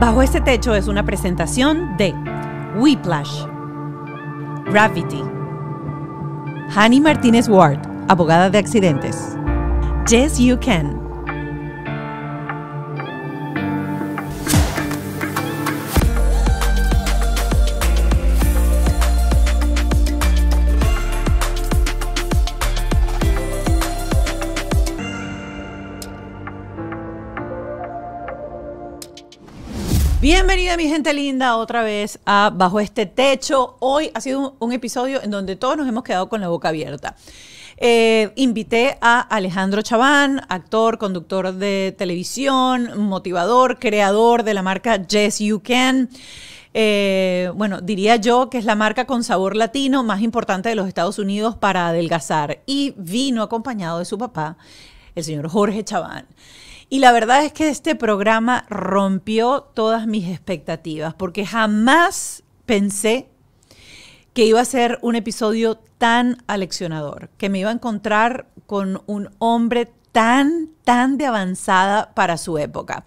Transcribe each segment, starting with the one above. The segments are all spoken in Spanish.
Bajo este techo es una presentación de Whiplash, Gravity, Hani Martínez Ward, abogada de accidentes, Yes You Can, Bienvenida mi gente linda otra vez a Bajo este Techo. Hoy ha sido un, episodio en donde todos nos hemos quedado con la boca abierta. Eh, invité a Alejandro Chaván, actor, conductor de televisión, motivador, creador de la marca Yes You Can. Eh, bueno, diría yo que es la marca con sabor latino más importante de los Estados Unidos para adelgazar. Y vino acompañado de su papá, el señor Jorge Chaván. Y la verdad es que este programa rompió todas mis expectativas, porque jamás pensé que iba a ser un episodio tan aleccionador, que me iba a encontrar con un hombre tan, tan de avanzada para su época.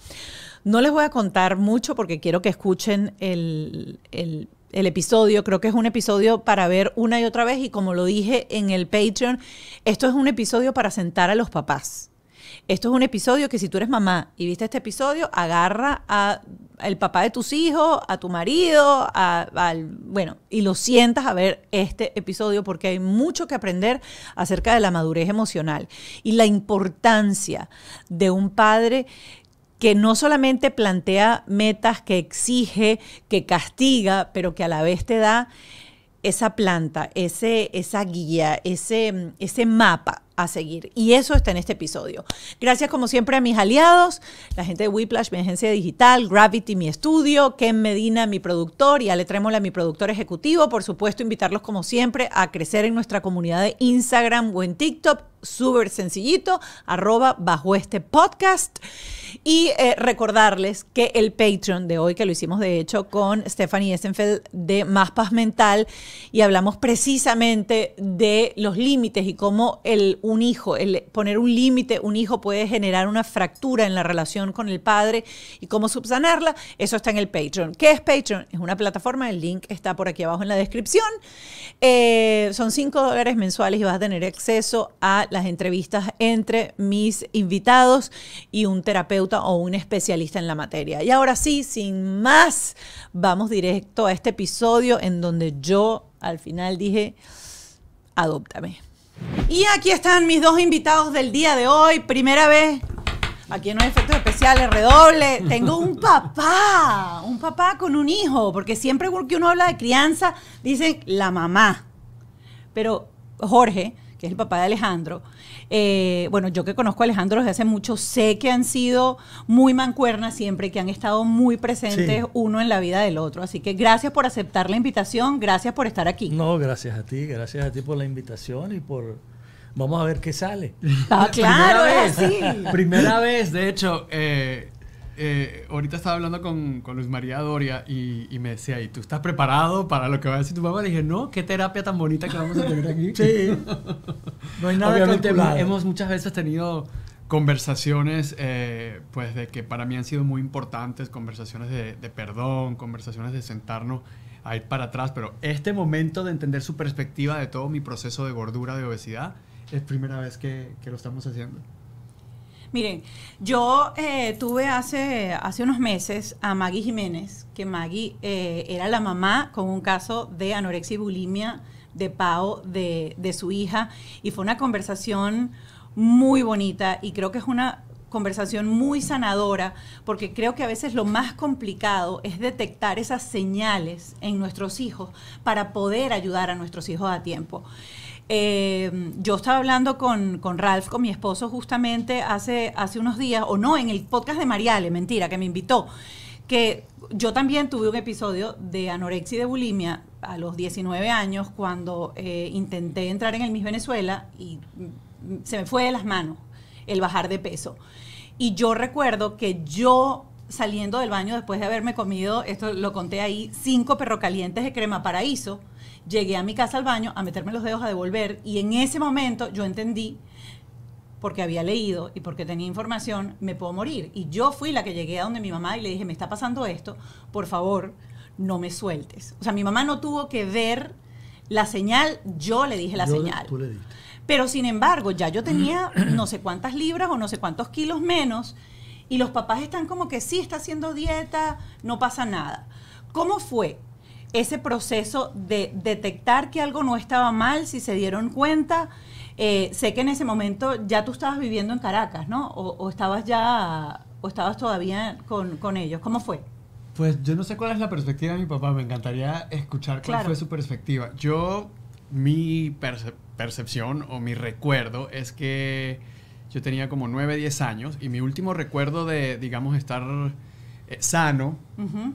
No les voy a contar mucho porque quiero que escuchen el, episodio. Creo que es un episodio para ver una y otra vez y como lo dije en el Patreon, esto es un episodio para sentar a los papás. Esto es un episodio que si tú eres mamá y viste este episodio, agarra a el papá de tus hijos, a tu marido, a, al, bueno, y lo sientas a ver este episodio porque hay mucho que aprender acerca de la madurez emocional y la importancia de un padre que no solamente plantea metas, que exige, que castiga, pero que a la vez te da esa planta, ese, esa guía, ese, ese mapa a seguir. Y eso está en este episodio. Gracias como siempre a mis aliados, la gente de Whiplash, mi agencia digital, Gravity, mi estudio, Ken Medina, mi productor, y Ale Trémola, mi productor ejecutivo. Por supuesto, invitarlos como siempre a crecer en nuestra comunidad de Instagram o en TikTok súper sencillito, arroba bajo este podcast. Y eh, recordarles que el Patreon de hoy, que lo hicimos de hecho con Stephanie Essenfeld de Más Paz Mental, y hablamos precisamente de los límites y cómo el, un hijo, el poner un límite, un hijo puede generar una fractura en la relación con el padre y cómo subsanarla, eso está en el Patreon. ¿Qué es Patreon? Es una plataforma, el link está por aquí abajo en la descripción. Eh, son 5 dólares mensuales y vas a tener acceso a las entrevistas entre mis invitados y un terapeuta o un especialista en la materia. Y ahora sí, sin más, vamos directo a este episodio en donde yo al final dije, adóptame. Y aquí están mis dos invitados del día de hoy. Primera vez Aquí no hay efectos especiales, redoble. Tengo un papá, un papá con un hijo, porque siempre que uno habla de crianza, dicen la mamá. Pero Jorge es el papá de Alejandro, eh, bueno, yo que conozco a Alejandro desde hace mucho, sé que han sido muy mancuernas siempre, que han estado muy presentes uno en la vida del otro. Así que gracias por aceptar la invitación, gracias por estar aquí. No, gracias a ti, gracias a ti por la invitación y por... Vamos a ver qué sale. Ah, claro, es así. Primera vez, de hecho, eh, eh, ahorita estaba hablando con, Luis María Doria y, me decía, ¿y tú estás preparado para lo que va a decir tu mamá? Le dije, no, qué terapia tan bonita que vamos a tener aquí. sí. No hay nada Obviamente calculado. hemos muchas veces tenido conversaciones, eh, pues de que para mí han sido muy importantes, conversaciones de, perdón, conversaciones de sentarnos a ir para atrás, pero este momento de entender su perspectiva de todo mi proceso de gordura, de obesidad, es primera vez que lo estamos haciendo. Miren, yo eh, tuve hace, hace unos meses a Maggie Jiménez, que Maggie eh, era la mamá con un caso de anorexia y bulimia de PAO de, de su hija, y fue una conversación muy bonita y creo que es una conversación muy sanadora, porque creo que a veces lo más complicado es detectar esas señales en nuestros hijos para poder ayudar a nuestros hijos a tiempo. Em, yo estaba hablando con, con, Ralph, con mi esposo, justamente hace, hace unos días, o no, en el podcast de Mariale, mentira, que me invitó, que yo también tuve un episodio de anorexia y de bulimia a los 19 años cuando eh, intenté entrar en el Miss Venezuela y se me fue de las manos el bajar de peso. Y yo recuerdo que yo saliendo del baño después de haberme comido, esto lo conté ahí, cinco perrocalientes de crema paraíso, llegué a mi casa al baño a meterme los dedos a devolver y en ese momento yo entendí porque había leído y porque tenía información, me puedo morir. Y yo fui la que llegué a donde mi mamá y le dije, me está pasando esto, por favor, no me sueltes. O sea, mi mamá no tuvo que ver la señal, yo le dije la señal. Pero sin embargo, ya yo tenía no sé cuántas libras o no sé cuántos kilos menos y los papás están como que sí, está haciendo dieta, no pasa nada. ¿Cómo fue? ese proceso de detectar que algo no estaba mal, si se dieron cuenta. Eh, sé que en ese momento ya tú estabas viviendo en Caracas, ¿no? O, estabas ya, o estabas todavía con, ellos. ¿Cómo fue? Pues yo no sé cuál es la perspectiva de mi papá, me encantaría escuchar cuál fue su perspectiva. Yo, mi percepción o mi recuerdo es que yo tenía como 9, 10 años y mi último recuerdo de, digamos, estar eh, sano,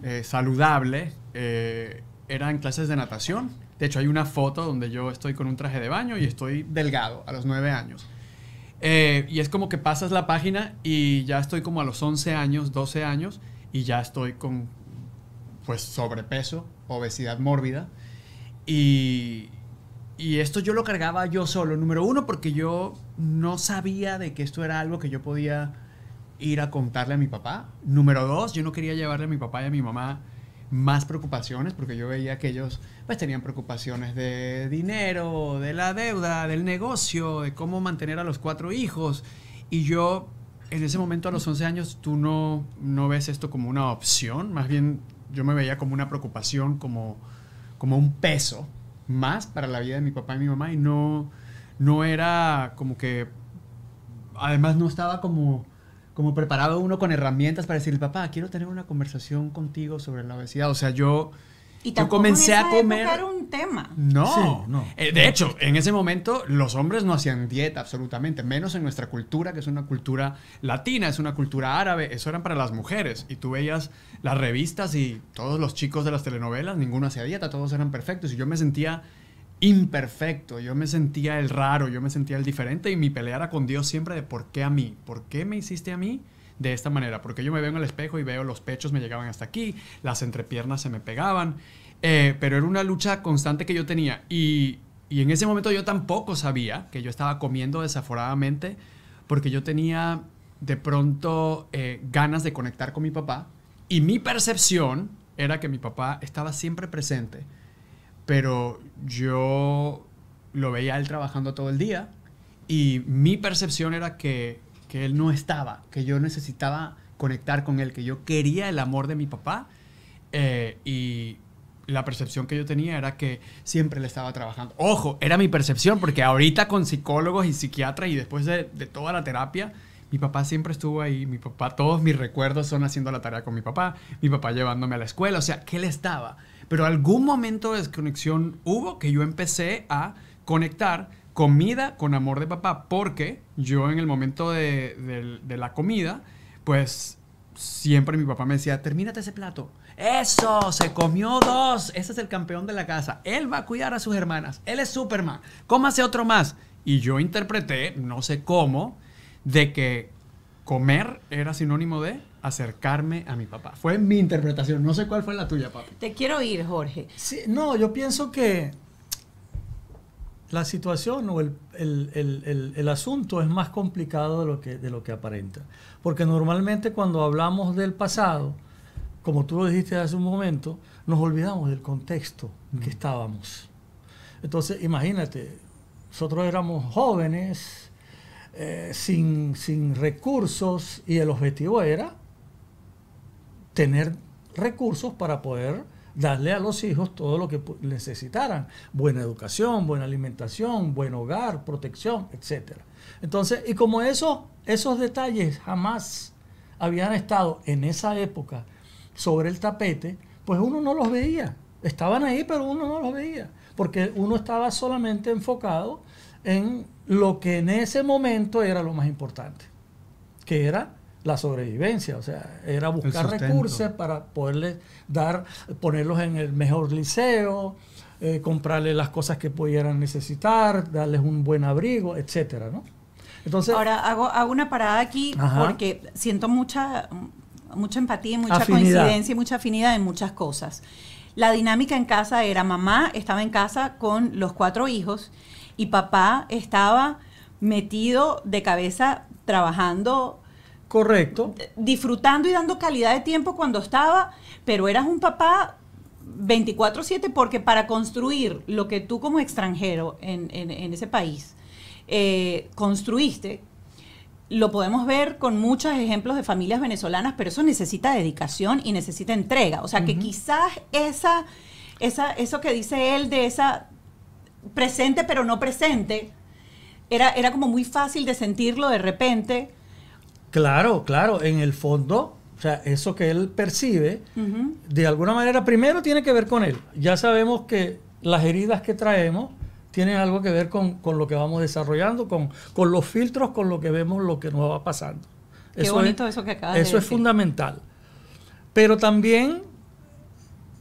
eh, saludable, eh, eran clases de natación. De hecho, hay una foto donde yo estoy con un traje de baño y estoy delgado a los nueve años. Eh, y es como que pasas la página y ya estoy como a los 11 años, 12 años, y ya estoy con, pues, sobrepeso, obesidad mórbida. Y, y esto yo lo cargaba yo solo, número uno, porque yo no sabía de que esto era algo que yo podía ir a contarle a mi papá. Número dos, yo no quería llevarle a mi papá y a mi mamá más preocupaciones, porque yo veía que ellos pues tenían preocupaciones de dinero, de la deuda, del negocio, de cómo mantener a los cuatro hijos. Y yo, en ese momento, a los 11 años, tú no, no ves esto como una opción, más bien yo me veía como una preocupación, como, como un peso más para la vida de mi papá y mi mamá, y no, no era como que, además no estaba como como preparaba uno con herramientas para decirle, papá, quiero tener una conversación contigo sobre la obesidad. O sea, yo, y comencé a comer... un tema. No, no. Eh, de hecho, en ese momento los hombres no hacían dieta absolutamente, menos en nuestra cultura, que es una cultura latina, es una cultura árabe, eso eran para las mujeres. Y tú veías las revistas y todos los chicos de las telenovelas, ninguno hacía dieta, todos eran perfectos. Y yo me sentía imperfecto, yo me sentía el raro, yo me sentía el diferente y mi pelea era con Dios siempre de por qué a mí, por qué me hiciste a mí de esta manera, porque yo me veo en el espejo y veo los pechos me llegaban hasta aquí, las entrepiernas se me pegaban, eh, pero era una lucha constante que yo tenía y, en ese momento yo tampoco sabía que yo estaba comiendo desaforadamente porque yo tenía de pronto eh, ganas de conectar con mi papá y mi percepción era que mi papá estaba siempre presente pero yo lo veía él trabajando todo el día y mi percepción era que, él no estaba, que yo necesitaba conectar con él, que yo quería el amor de mi papá eh, y la percepción que yo tenía era que siempre le estaba trabajando. Ojo, era mi percepción porque ahorita con psicólogos y psiquiatras y después de, toda la terapia, mi papá siempre estuvo ahí, mi papá, todos mis recuerdos son haciendo la tarea con mi papá, mi papá llevándome a la escuela, o sea, que le estaba. Pero algún momento de desconexión hubo que yo empecé a conectar comida con amor de papá, porque yo en el momento de, la comida, pues siempre mi papá me decía, termínate ese plato. Eso, se comió dos. Ese es el campeón de la casa. Él va a cuidar a sus hermanas. Él es Superman. Cómase otro más. Y yo interpreté, no sé cómo, de que comer era sinónimo de acercarme a mi papá. Fue mi interpretación, no sé cuál fue la tuya, papi. Te quiero oír Jorge. no, yo pienso que la situación o el, asunto es más complicado de lo, que, de lo que aparenta. Porque normalmente cuando hablamos del pasado, como tú lo dijiste hace un momento, nos olvidamos del contexto en mm. que estábamos. Entonces, imagínate, nosotros éramos jóvenes, eh, sin, sin recursos, y el objetivo era tener recursos para poder darle a los hijos todo lo que necesitaran. Buena educación, buena alimentación, buen hogar, protección, etc. Entonces, y como esos, esos detalles jamás habían estado en esa época sobre el tapete, pues uno no los veía. Estaban ahí, pero uno no los veía, porque uno estaba solamente enfocado en lo que en ese momento era lo más importante, que era la sobrevivencia, o sea, era buscar recursos para poderles dar, ponerlos en el mejor liceo, eh, comprarles las cosas que pudieran necesitar, darles un buen abrigo, etcétera, ¿no? Entonces, Ahora hago, una parada aquí porque siento mucha, mucha empatía y mucha coincidencia y mucha afinidad en muchas cosas. La dinámica en casa era mamá estaba en casa con los cuatro hijos y papá estaba metido de cabeza trabajando Correcto. Disfrutando y dando calidad de tiempo cuando estaba, pero eras un papá 24/7 porque para construir lo que tú como extranjero en, ese país eh, construiste, lo podemos ver con muchos ejemplos de familias venezolanas, pero eso necesita dedicación y necesita entrega. O sea que quizás esa, esa, eso que dice él de esa presente pero no presente, era, era como muy fácil de sentirlo de repente Claro, claro, en el fondo, o sea, eso que él percibe, de alguna manera, primero tiene que ver con él. Ya sabemos que las heridas que traemos tienen algo que ver con, lo que vamos desarrollando, con, los filtros, con lo que vemos, lo que nos va pasando. Qué bonito eso que acaba. de decir. es fundamental. Pero también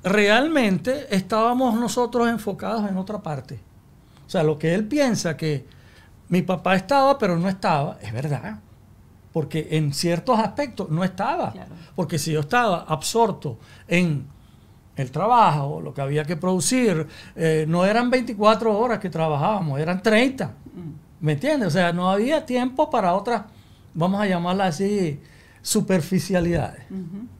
realmente estábamos nosotros enfocados en otra parte. O sea, lo que él piensa que mi papá estaba, pero no estaba, es verdad porque en ciertos aspectos no estaba. Porque si yo estaba absorto en el trabajo, lo que había que producir, eh, no eran 24 horas que trabajábamos, eran 30. Mm. ¿Me entiendes? O sea, no había tiempo para otra, vamos a llamarla así, superficialidades.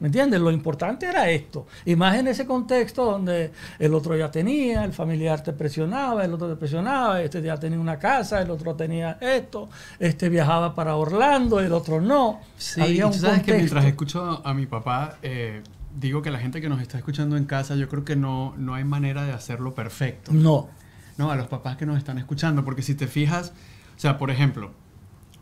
¿Me entiendes? Lo importante era esto. Y más en ese contexto donde el otro ya tenía, el familiar te presionaba, el otro te presionaba, este ya tenía una casa, el otro tenía esto, este viajaba para Orlando, el otro no. Sí, sabes que mientras escucho a mi papá, eh, digo que la gente que nos está escuchando en casa, yo creo que no, no hay manera de hacerlo perfecto. No. No, a los papás que nos están escuchando, porque si te fijas, o sea, por ejemplo,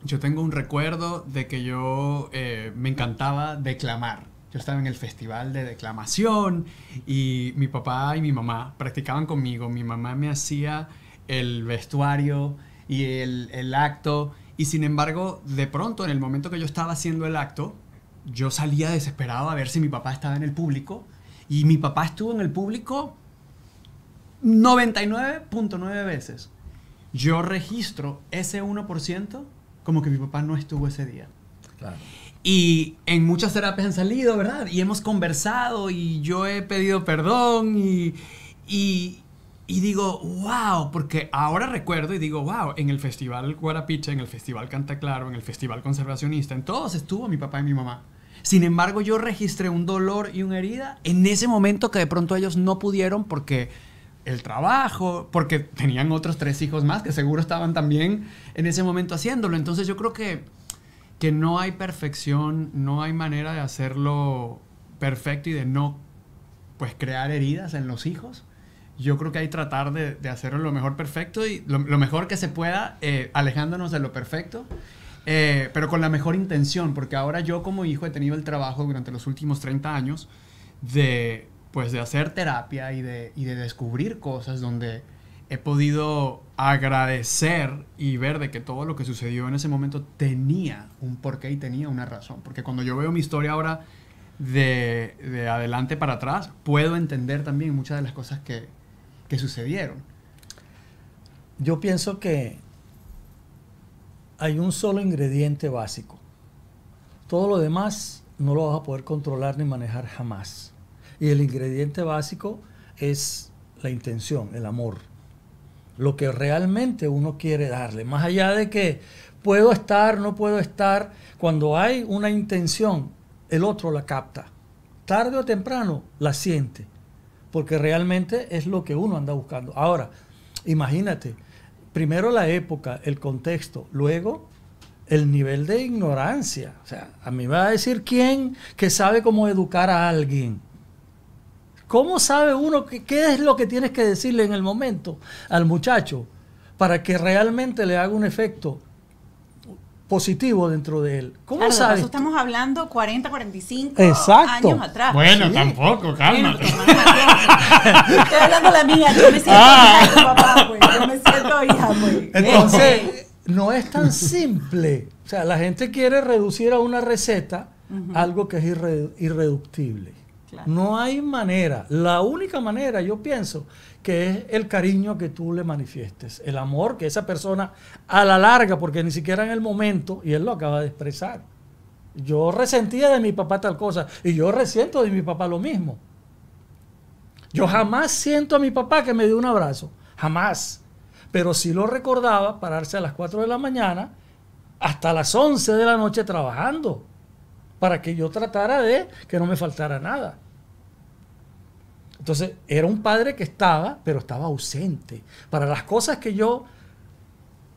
yo tengo un recuerdo de que yo eh, me encantaba declamar. Yo estaba en el festival de declamación y mi papá y mi mamá practicaban conmigo. Mi mamá me hacía el vestuario y el, el acto. Y sin embargo, de pronto, en el momento que yo estaba haciendo el acto, yo salía desesperado a ver si mi papá estaba en el público. Y mi papá estuvo en el público 99.9 veces. Yo registro ese 1% como que mi papá no estuvo ese día. Y en muchas terapias han salido, ¿verdad? Y hemos conversado y yo he pedido perdón y, digo, wow, porque ahora recuerdo y digo, wow, en el Festival Guarapiche, en el Festival Canta Claro, en el Festival Conservacionista, en todos estuvo mi papá y mi mamá. Sin embargo, yo registré un dolor y una herida en ese momento que de pronto ellos no pudieron porque el trabajo, porque tenían otros tres hijos más que seguro estaban también en ese momento haciéndolo. Entonces yo creo que, que no hay perfección, no hay manera de hacerlo perfecto y de no pues crear heridas en los hijos. Yo creo que hay que tratar de, hacerlo lo mejor perfecto y lo, mejor que se pueda, eh, alejándonos de lo perfecto, eh, pero con la mejor intención, porque ahora yo como hijo he tenido el trabajo durante los últimos 30 años de pues de hacer terapia y de, descubrir cosas donde he podido agradecer y ver de que todo lo que sucedió en ese momento tenía un porqué y tenía una razón. Porque cuando yo veo mi historia ahora de, adelante para atrás, puedo entender también muchas de las cosas que, que sucedieron. Yo pienso que hay un solo ingrediente básico. Todo lo demás no lo vas a poder controlar ni manejar jamás. Y el ingrediente básico es la intención, el amor. Lo que realmente uno quiere darle. Más allá de que puedo estar, no puedo estar, cuando hay una intención, el otro la capta. Tarde o temprano la siente. Porque realmente es lo que uno anda buscando. Ahora, imagínate, primero la época, el contexto, luego el nivel de ignorancia. O sea, a mí me va a decir quién que sabe cómo educar a alguien. ¿Cómo sabe uno qué es lo que tienes que decirle en el momento al muchacho para que realmente le haga un efecto positivo dentro de él. ¿Cómo claro, estamos hablando 40, 45 años atrás. Bueno, tampoco, calma. Estoy hablando la mía, yo me siento ah. hija, papá, pues, Yo me siento hija, pues. Entonces, eh, no es tan simple. O sea, la gente quiere reducir a una receta algo que es irreductible. No hay manera. La única manera, yo pienso, que es el cariño que tú le manifiestes, el amor que esa persona a la larga, porque ni siquiera en el momento, y él lo acaba de expresar, yo resentía de mi papá tal cosa y yo resiento de mi papá lo mismo. Yo jamás siento a mi papá que me dio un abrazo, jamás. Pero sí lo recordaba pararse a las 4 de la mañana hasta las 11 de la noche trabajando para que yo tratara de que no me faltara nada. Entonces, era un padre que estaba, pero estaba ausente. Para las cosas que yo,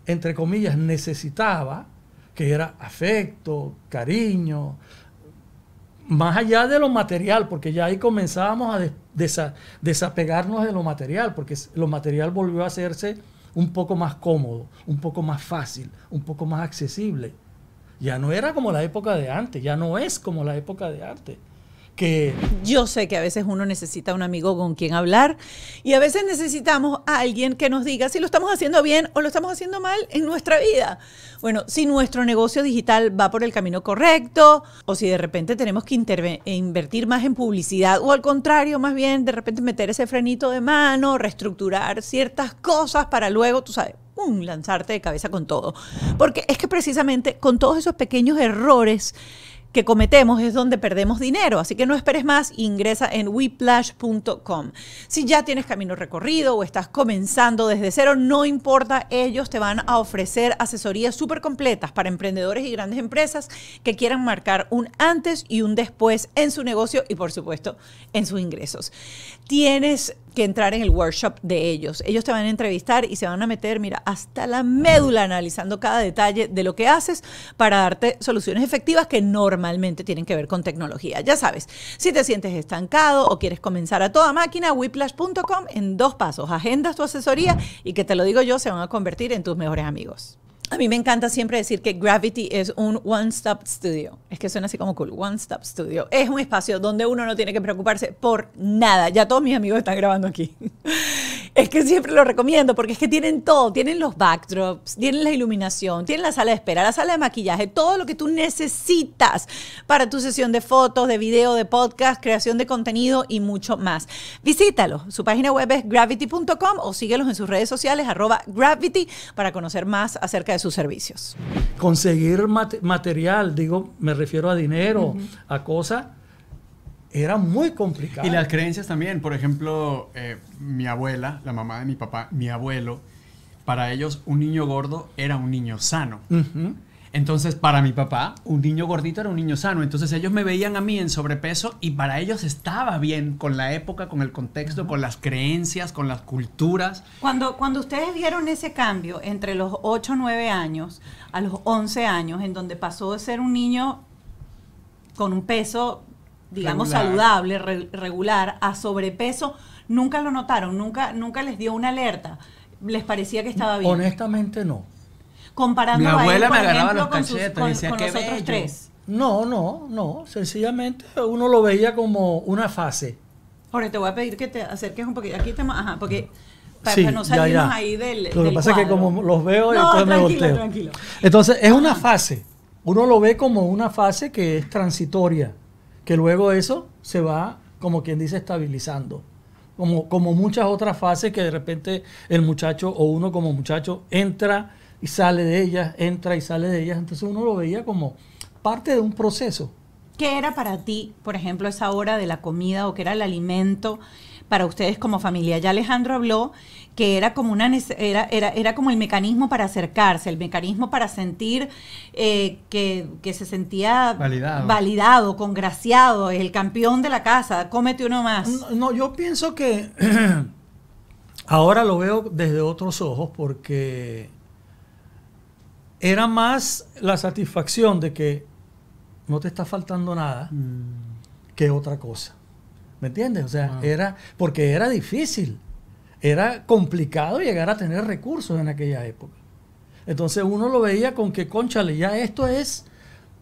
entre comillas, necesitaba, que era afecto, cariño, más allá de lo material, porque ya ahí comenzábamos a desapegarnos de lo material, porque lo material volvió a hacerse un poco más cómodo, un poco más fácil, un poco más accesible. Ya no era como la época de antes, ya no es como la época de antes. Yo sé que a veces uno necesita un amigo con quien hablar y a veces necesitamos a alguien que nos diga si lo estamos haciendo bien o lo estamos haciendo mal en nuestra vida. Bueno, si nuestro negocio digital va por el camino correcto o si de repente tenemos que eh, invertir más en publicidad o al contrario, más bien de repente meter ese frenito de mano, reestructurar ciertas cosas para luego, tú sabes, lanzarte de cabeza con todo. Porque es que precisamente con todos esos pequeños errores que cometemos es donde perdemos dinero. Así que no esperes más, ingresa en weplash.com. Si ya tienes camino recorrido o estás comenzando desde cero, no importa, ellos te van a ofrecer asesorías súper completas para emprendedores y grandes empresas que quieran marcar un antes y un después en su negocio y por supuesto en sus ingresos. Tienes que entrar en el workshop de ellos. Ellos te van a entrevistar y se van a meter, mira, hasta la médula analizando cada detalle de lo que haces para darte soluciones efectivas que normalmente tienen que ver con tecnología. Ya sabes, si te sientes estancado o quieres comenzar a toda máquina, whiplash.com en dos pasos. Agendas tu asesoría y que te lo digo yo, se van a convertir en tus mejores amigos. A mí me encanta siempre decir que Gravity es un one-stop studio. Es que suena así como cool, one-stop studio. Es un espacio donde uno no tiene que preocuparse por nada. Ya todos mis amigos están grabando aquí. Es que siempre lo recomiendo porque es que tienen todo, tienen los backdrops, tienen la iluminación, tienen la sala de espera, la sala de maquillaje, todo lo que tú necesitas para tu sesión de fotos, de video, de podcast, creación de contenido y mucho más. Visítalo. su página web es gravity.com o síguelos en sus redes sociales arroba gravity para conocer más acerca de sus servicios. Conseguir material, digo, me refiero a dinero, a cosas era muy complicado. Y las creencias también, por ejemplo, eh, mi abuela, la mamá de mi papá, mi abuelo, para ellos un niño gordo era un niño sano. Entonces, para mi papá, un niño gordito era un niño sano. Entonces, ellos me veían a mí en sobrepeso y para ellos estaba bien con la época, con el contexto, con las creencias, con las culturas. Cuando, cuando ustedes vieron ese cambio entre los 8, 9 años a los 11 años, en donde pasó de ser un niño con un peso digamos, saludable, regular, a sobrepeso, nunca lo notaron, nunca, nunca les dio una alerta. ¿Les parecía que estaba bien? Honestamente no. Comparando Mi abuela a él, por me ejemplo, los con, sus, con, con nosotros tres. No, no, no. Sencillamente uno lo veía como una fase. Jorge, te voy a pedir que te acerques un poquito. Aquí estamos, ajá, porque para que no salimos ahí del. Lo que pasa es que como los veo, entonces me volteo. Tranquilo. Entonces, es una fase. Uno lo ve como una fase que es transitoria que luego eso se va, como quien dice, estabilizando. Como, como muchas otras fases que de repente el muchacho o uno como muchacho entra y sale de ellas, entra y sale de ellas. Entonces uno lo veía como parte de un proceso. ¿Qué era para ti, por ejemplo, esa hora de la comida o qué era el alimento para ustedes como familia. Ya Alejandro habló que era como, una, era, como el mecanismo para acercarse, el mecanismo para sentir eh, que, se sentía validado. congraciado, el campeón de la casa, cómete uno más. No, yo pienso que ahora lo veo desde otros ojos porque era más la satisfacción de que no te está faltando nada mm. que otra cosa. ¿Me entiendes? O sea, era porque era difícil. Era complicado llegar a tener recursos en aquella época. Entonces uno lo veía con que, conchale, ya esto es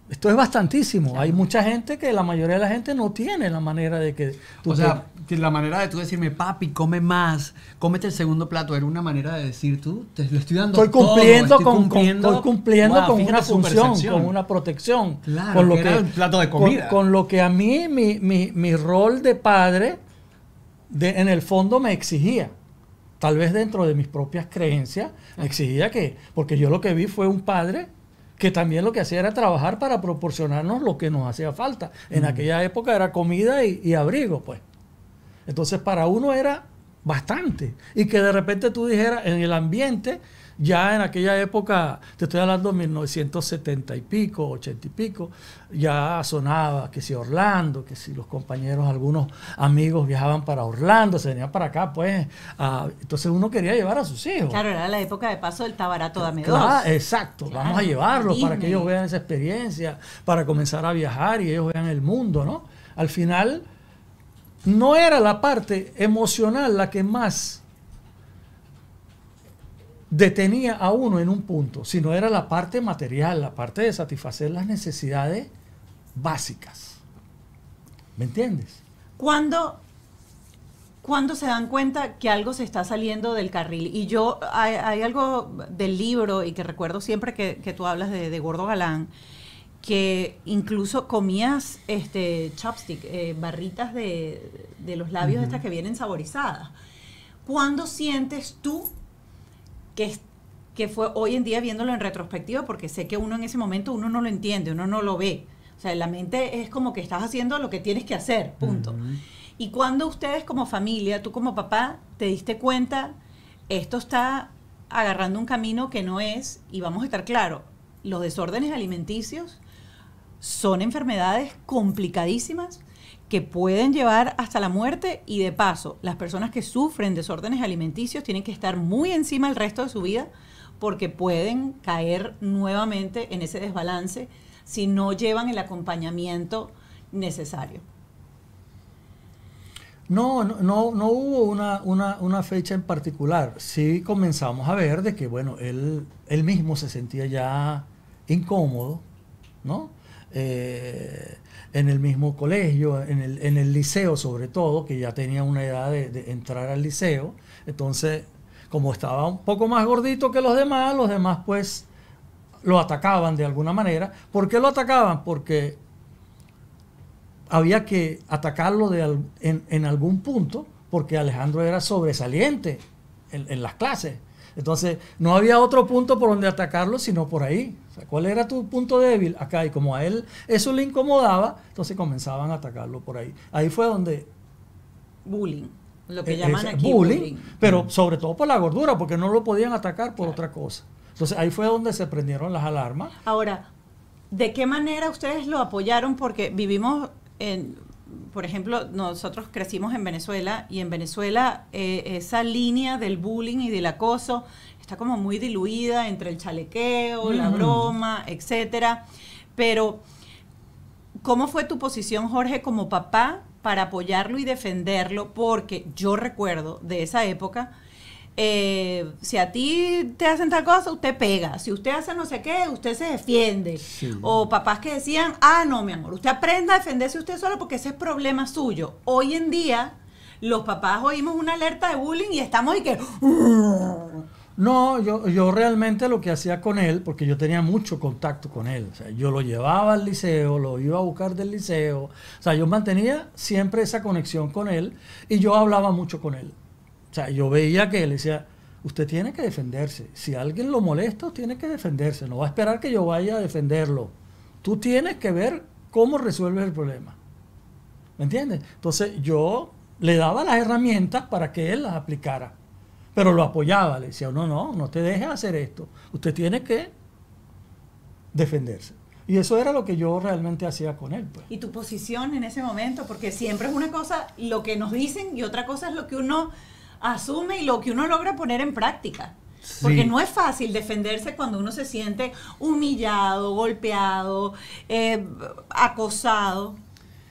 esto es bastantísimo. Hay mucha gente que la mayoría de la gente no tiene la manera de que... o sea, la manera de tú decirme, papi, come más, cómete el segundo plato, era una manera de decir tú, te lo estoy dando estoy cumpliendo con, cumpliendo, con, una función, con una protección. Claro, con lo que, el plato de comida. Con, lo que a mí mi, mi, mi rol de padre de, en el fondo me exigía tal vez dentro de mis propias creencias, exigía que, porque yo lo que vi fue un padre que también lo que hacía era trabajar para proporcionarnos lo que nos hacía falta. En aquella época era comida y, y abrigo, pues. Entonces para uno era bastante. Y que de repente tú dijeras, en el ambiente ya en aquella época, te estoy hablando de 1970 y pico, 80 y pico, ya sonaba que si Orlando, que si los compañeros, algunos amigos viajaban para Orlando, se venían para acá, pues. entonces uno quería llevar a sus hijos. Claro, era la época de paso del Tabarato de Amigos. Claro, exacto, vamos a llevarlos para que ellos vean esa experiencia, para comenzar a viajar y ellos vean el mundo, ¿no? Al final, no era la parte emocional la que más detenía a uno en un punto, sino era la parte material, la parte de satisfacer las necesidades básicas. ¿Me entiendes? Cuando cuando se dan cuenta que algo se está saliendo del carril. Y yo, hay, algo del libro y que recuerdo siempre que, tú hablas de, Gordo Galán, que incluso comías este chapstick, eh, barritas de, los labios estas que vienen saborizadas. ¿Cuándo sientes tú que, que fue hoy en día viéndolo en retrospectiva, porque sé que uno en ese momento uno no lo entiende, uno no lo ve. O sea, la mente es como que estás haciendo lo que tienes que hacer, punto. Y cuando ustedes como familia, tú como papá, te diste cuenta, esto está agarrando un camino que no es, y vamos a estar claros, los desórdenes alimenticios son enfermedades complicadísimas que pueden llevar hasta la muerte y de paso las personas que sufren desórdenes alimenticios tienen que estar muy encima el resto de su vida porque pueden caer nuevamente en ese desbalance si no llevan el acompañamiento necesario. No, no, no, hubo una, fecha en particular. Sí comenzamos a ver de que, bueno, él, él mismo se sentía ya incómodo, ¿no? Eh, en el mismo colegio, en el, en el liceo sobre todo, que ya tenía una edad de, entrar al liceo. Entonces, como estaba un poco más gordito que los demás, los demás pues lo atacaban de alguna manera. ¿Por qué lo atacaban? Porque había que atacarlo en, algún punto, porque Alejandro era sobresaliente en las clases. Entonces, no había otro punto por donde atacarlo, sino por ahí. ¿Cuál era tu punto débil? Acá. Y como a él eso le incomodaba, entonces comenzaban a atacarlo por ahí. Ahí fue donde... Bullying. Lo que eh, llaman aquí bullying, Pero sobre todo por la gordura, porque no lo podían atacar por otra cosa. Entonces ahí fue donde se prendieron las alarmas. Ahora, ¿de qué manera ustedes lo apoyaron? Porque vivimos en... Por ejemplo, nosotros crecimos en Venezuela y en Venezuela eh, esa línea del bullying y del acoso está como muy diluida entre el chalequeo, la broma, etcétera. Pero, ¿cómo fue tu posición, Jorge, como papá para apoyarlo y defenderlo? Porque yo recuerdo de esa época, eh, si a ti te hacen tal cosa, usted pega. Si usted hace no sé qué, usted se defiende. O papás que decían, ah, no, mi amor, usted aprenda a defenderse usted solo porque ese es problema suyo. Hoy en día, los papás oímos una alerta de bullying y estamos y que... No, yo, yo realmente lo que hacía con él, porque yo tenía mucho contacto con él, o sea, yo lo llevaba al liceo, lo iba a buscar del liceo, o sea, yo mantenía siempre esa conexión con él y yo hablaba mucho con él. O sea, yo veía que él decía, usted tiene que defenderse, si alguien lo molesta, tiene que defenderse, no va a esperar que yo vaya a defenderlo, tú tienes que ver cómo resuelves el problema. ¿Me entiendes? Entonces yo le daba las herramientas para que él las aplicara. Pero lo apoyaba, le decía, no, no, no te dejes hacer esto. Usted tiene que defenderse. Y eso era lo que yo realmente hacía con él. Pues. ¿Y tu posición en ese momento? Porque siempre es una cosa lo que nos dicen y otra cosa es lo que uno asume y lo que uno logra poner en práctica. Porque no es fácil defenderse cuando uno se siente humillado, golpeado, eh, acosado.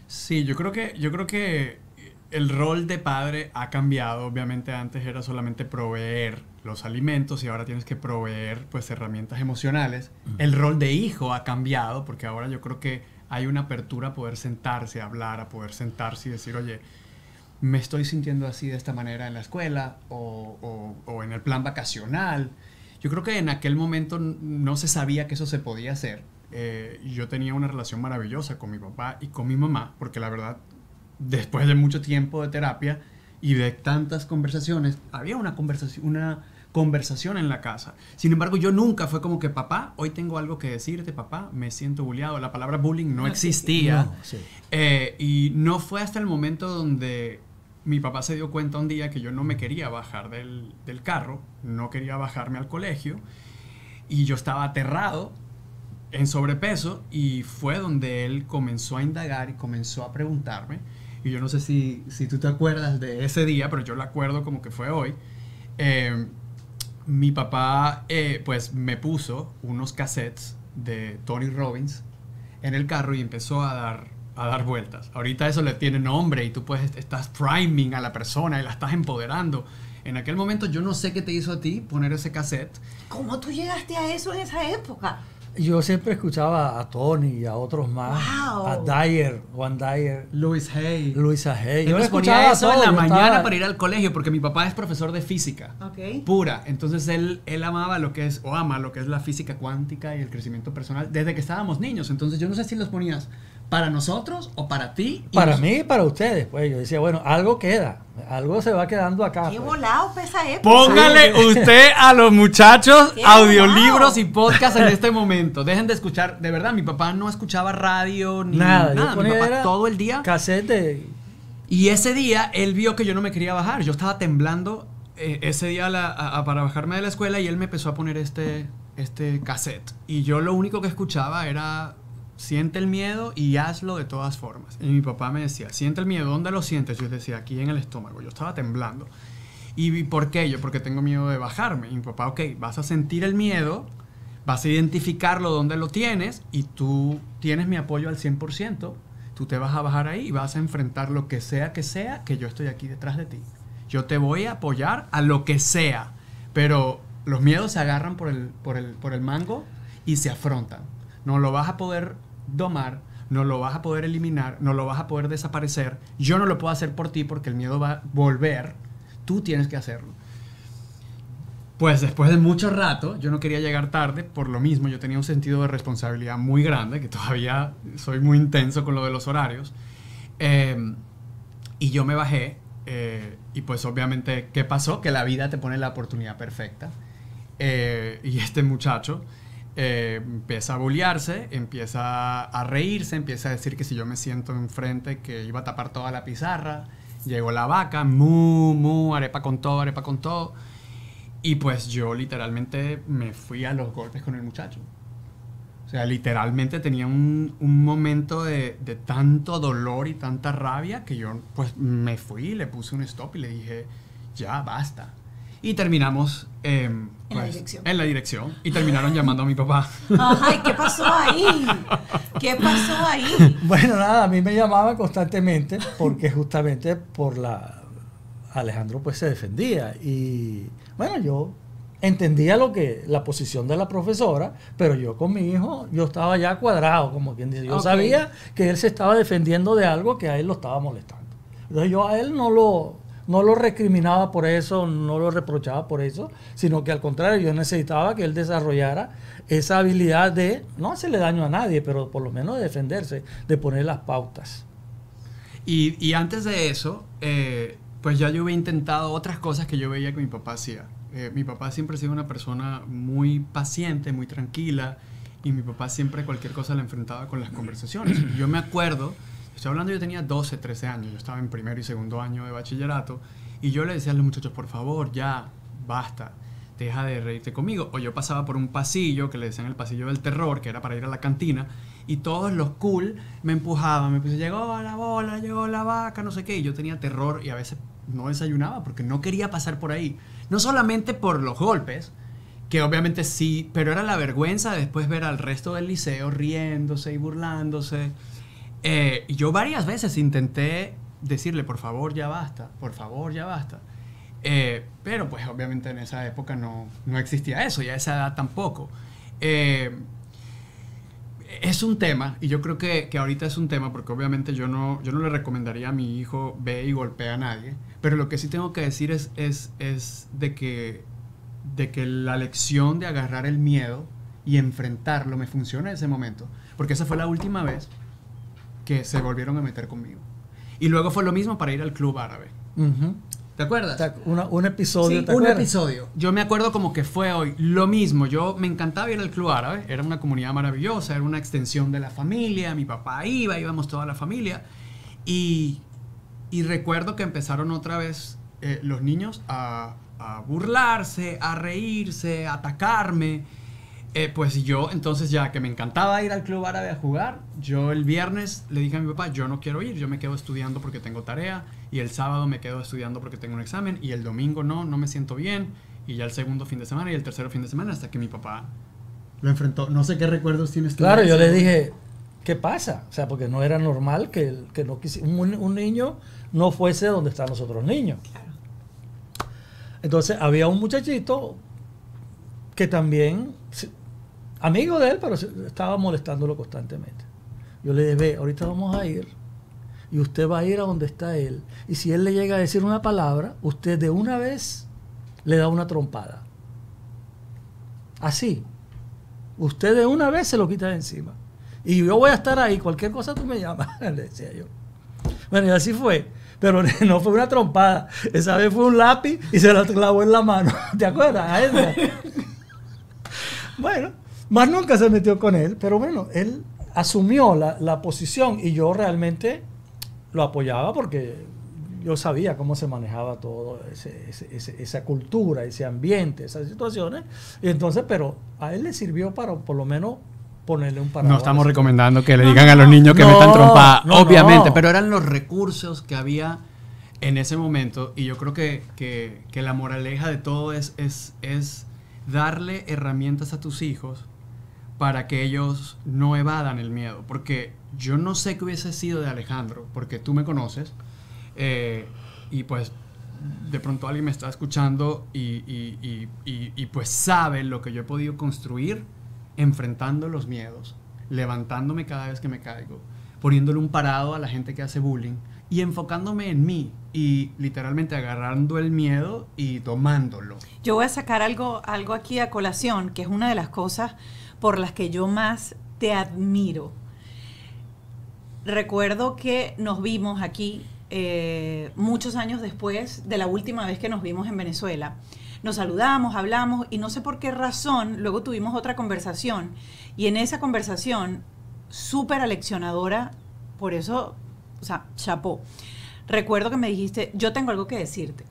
Sí, yo creo que, yo creo que el rol de padre ha cambiado. Obviamente antes era solamente proveer los alimentos y ahora tienes que proveer pues herramientas emocionales. El rol de hijo ha cambiado porque ahora yo creo que hay una apertura a poder sentarse, a hablar, a poder sentarse y decir, oye, me estoy sintiendo así de esta manera en la escuela o, en el plan vacacional. Yo creo que en aquel momento no se sabía que eso se podía hacer. Eh, yo tenía una relación maravillosa con mi papá y con mi mamá, porque la verdad después de mucho tiempo de terapia y de tantas conversaciones, había una conversación, una conversación en la casa. Sin embargo, yo nunca fue como que, papá, hoy tengo algo que decirte, papá, me siento bulliado La palabra bullying no, existía. Eh, y no fue hasta el momento donde mi papá se dio cuenta un día que yo no me quería bajar del, del carro, no quería bajarme al colegio, y yo estaba aterrado en sobrepeso, y fue donde él comenzó a indagar y comenzó a preguntarme y yo no sé si, si tú te acuerdas de ese día, pero yo lo acuerdo como que fue hoy, eh, mi papá eh, pues me puso unos cassettes de Tony Robbins en el carro y empezó a dar a dar vueltas. Ahorita eso le tiene nombre y tú puedes estás priming a la persona y la estás empoderando. En aquel momento yo no sé qué te hizo a ti poner ese cassette. ¿Cómo tú llegaste a eso en esa época? Yo siempre escuchaba a Tony y a otros más. A Dyer, Juan Dyer. Luis Hay. Luisa. Hay. Yo escuchaba eso en la mañana para ir al colegio porque mi papá es profesor de física. Pura. Entonces él, él amaba lo que es, o ama lo que es la física cuántica y el crecimiento personal desde que estábamos niños. Entonces yo no sé si los ponías ¿Para nosotros o para ti? Para mí y para ustedes. Pues yo decía, bueno, algo queda. Algo se va quedando acá. Qué pues. volado pesa época. Póngale usted a los muchachos audiolibros y podcast en este momento. Dejen de escuchar. De verdad, mi papá no escuchaba radio ni nada. nada. Mi papá todo el día. Cassette. Y ese día él vio que yo no me quería bajar. Yo estaba temblando eh, ese día para bajarme de la escuela y él me empezó a poner este, este cassette. Y yo lo único que escuchaba era siente el miedo y hazlo de todas formas. Y mi papá me decía, siente el miedo, ¿dónde lo sientes? Yo decía, aquí en el estómago, yo estaba temblando. ¿Y por qué? Yo porque tengo miedo de bajarme. Y mi papá, ok, vas a sentir el miedo, vas a identificarlo donde lo tienes y tú tienes mi apoyo al 100%, tú te vas a bajar ahí y vas a enfrentar lo que sea que sea, que yo estoy aquí detrás de ti. Yo te voy a apoyar a lo que sea, pero los miedos se agarran por el, por el, por el mango y se afrontan. No lo vas a poder domar, no lo vas a poder eliminar, no lo vas a poder desaparecer. Yo no lo puedo hacer por ti porque el miedo va a volver. Tú tienes que hacerlo. Pues después de mucho rato, yo no quería llegar tarde, por lo mismo yo tenía un sentido de responsabilidad muy grande, que todavía soy muy intenso con lo de los horarios. Em, y yo me bajé, eh, y pues obviamente, ¿qué pasó? Que la vida te pone la oportunidad perfecta. Eh, y este muchacho eh, empieza a bullearse, empieza a reírse, empieza a decir que si yo me siento enfrente que iba a tapar toda la pizarra. Llegó la vaca, mu, mu, arepa con todo, arepa con todo. Y pues yo literalmente me fui a los golpes con el muchacho. O sea, literalmente tenía un, momento de, de, tanto dolor y tanta rabia que yo pues me fui, le puse un stop y le dije, ya basta. Y terminamos em, pues, en, la dirección. Y terminaron llamando a mi papá. Ay, ¿qué pasó ahí? ¿Qué pasó ahí? Bueno, nada, a mí me llamaba constantemente porque justamente por la... Alejandro pues se defendía y bueno, yo entendía lo que la posición de la profesora, pero yo con mi hijo yo estaba ya cuadrado, como quien dice, yo sabía que él se estaba defendiendo de algo que a él lo estaba molestando. Entonces yo a él no lo no lo recriminaba por eso, no lo reprochaba por eso, sino que al contrario, yo necesitaba que él desarrollara esa habilidad de no hacerle daño a nadie, pero por lo menos defenderse, de poner las pautas. Y, antes de eso, eh, pues ya yo había intentado otras cosas que yo veía que mi papá hacía. Eh, mi papá siempre ha sido una persona muy paciente, muy tranquila, y mi papá siempre cualquier cosa la enfrentaba con las conversaciones. Yo me acuerdo Estoy hablando, yo tenía 12, 13 años, yo estaba en primero y segundo año de bachillerato y yo le decía a los muchachos, por favor, ya, basta, deja de reírte conmigo. O yo pasaba por un pasillo que le decían el pasillo del terror, que era para ir a la cantina, y todos los cool me empujaban, me puse, llegó la bola, llegó la vaca, no sé qué, y yo tenía terror y a veces no desayunaba porque no quería pasar por ahí. No solamente por los golpes, que obviamente sí, pero era la vergüenza después ver al resto del liceo riéndose y burlándose. Eh, yo varias veces intenté decirle, por favor, ya basta, por favor, ya basta. Eh, pero pues obviamente en esa época no, no, existía eso y a esa edad tampoco. Eh, es un tema, y yo creo que, que, ahorita es un tema, porque obviamente yo no, yo no le recomendaría a mi hijo ve y golpea a nadie, pero lo que sí tengo que decir es, es, es de, que, de que la lección de agarrar el miedo y enfrentarlo me funciona en ese momento, porque esa fue la última vez que se volvieron a meter conmigo. Y luego fue lo mismo para ir al club árabe. ¿Te acuerdas? un episodio. Sí, un episodio. Yo me acuerdo como que fue hoy. Lo mismo, yo me encantaba ir al Club Árabe. Era una comunidad maravillosa, era una extensión de la familia. Mi papá iba, íbamos toda la familia. Y, recuerdo que empezaron otra vez eh, los niños a, a burlarse, a reírse, a atacarme. Eh, pues yo, entonces ya que me encantaba ir al club árabe a jugar, yo el viernes le dije a mi papá, yo no quiero ir, yo me quedo estudiando porque tengo tarea, y el sábado me quedo estudiando porque tengo un examen, y el domingo no, no me siento bien, y ya el segundo fin de semana y el tercero fin de semana, hasta que mi papá lo enfrentó. No sé qué recuerdos tienes. claro, yo le dije, ¿qué pasa? O sea, porque no era normal que, que no un, un, niño no fuese donde están los otros niños. Entonces había un muchachito que también amigo de él, pero estaba molestándolo constantemente. Yo le dije, ve, ahorita vamos a ir y usted va a ir a donde está él. Y si él le llega a decir una palabra, usted de una vez le da una trompada. Así. Usted de una vez se lo quita de encima. Y yo voy a estar ahí, cualquier cosa tú me llamas, le decía yo. Bueno, y así fue. Pero no fue una trompada. Esa vez fue un lápiz y se lo clavó en la mano. ¿Te acuerdas? bueno, más nunca se metió con él, pero bueno, él asumió la, la, posición y yo realmente lo apoyaba porque yo sabía cómo se manejaba todo, esa cultura, ese ambiente, esas situaciones. Y entonces, pero a él le sirvió para por lo menos ponerle un paraguas. No estamos recomendando que le digan a los niños que metan trompa, obviamente, pero eran los recursos que había en ese momento y yo creo que, que, la moraleja de todo es, es, es darle herramientas a tus hijos para que ellos no evadan el miedo. Porque yo no sé qué hubiese sido de Alejandro, porque tú me conoces, eh, y pues de pronto alguien me está escuchando y, pues sabe lo que yo he podido construir enfrentando los miedos, levantándome cada vez que me caigo, poniéndole un parado a la gente que hace bullying y enfocándome en mí y literalmente agarrando el miedo y tomándolo. Yo voy a sacar algo, algo aquí a colación, que es una de las cosas por las que yo más te admiro. Recuerdo que nos vimos aquí eh, muchos años después de la última vez que nos vimos en Venezuela. Nos saludamos, hablamos y no sé por qué razón, luego tuvimos otra conversación y en esa conversación, súper aleccionadora, por eso, o sea, chapó. Recuerdo que me dijiste, yo tengo algo que decirte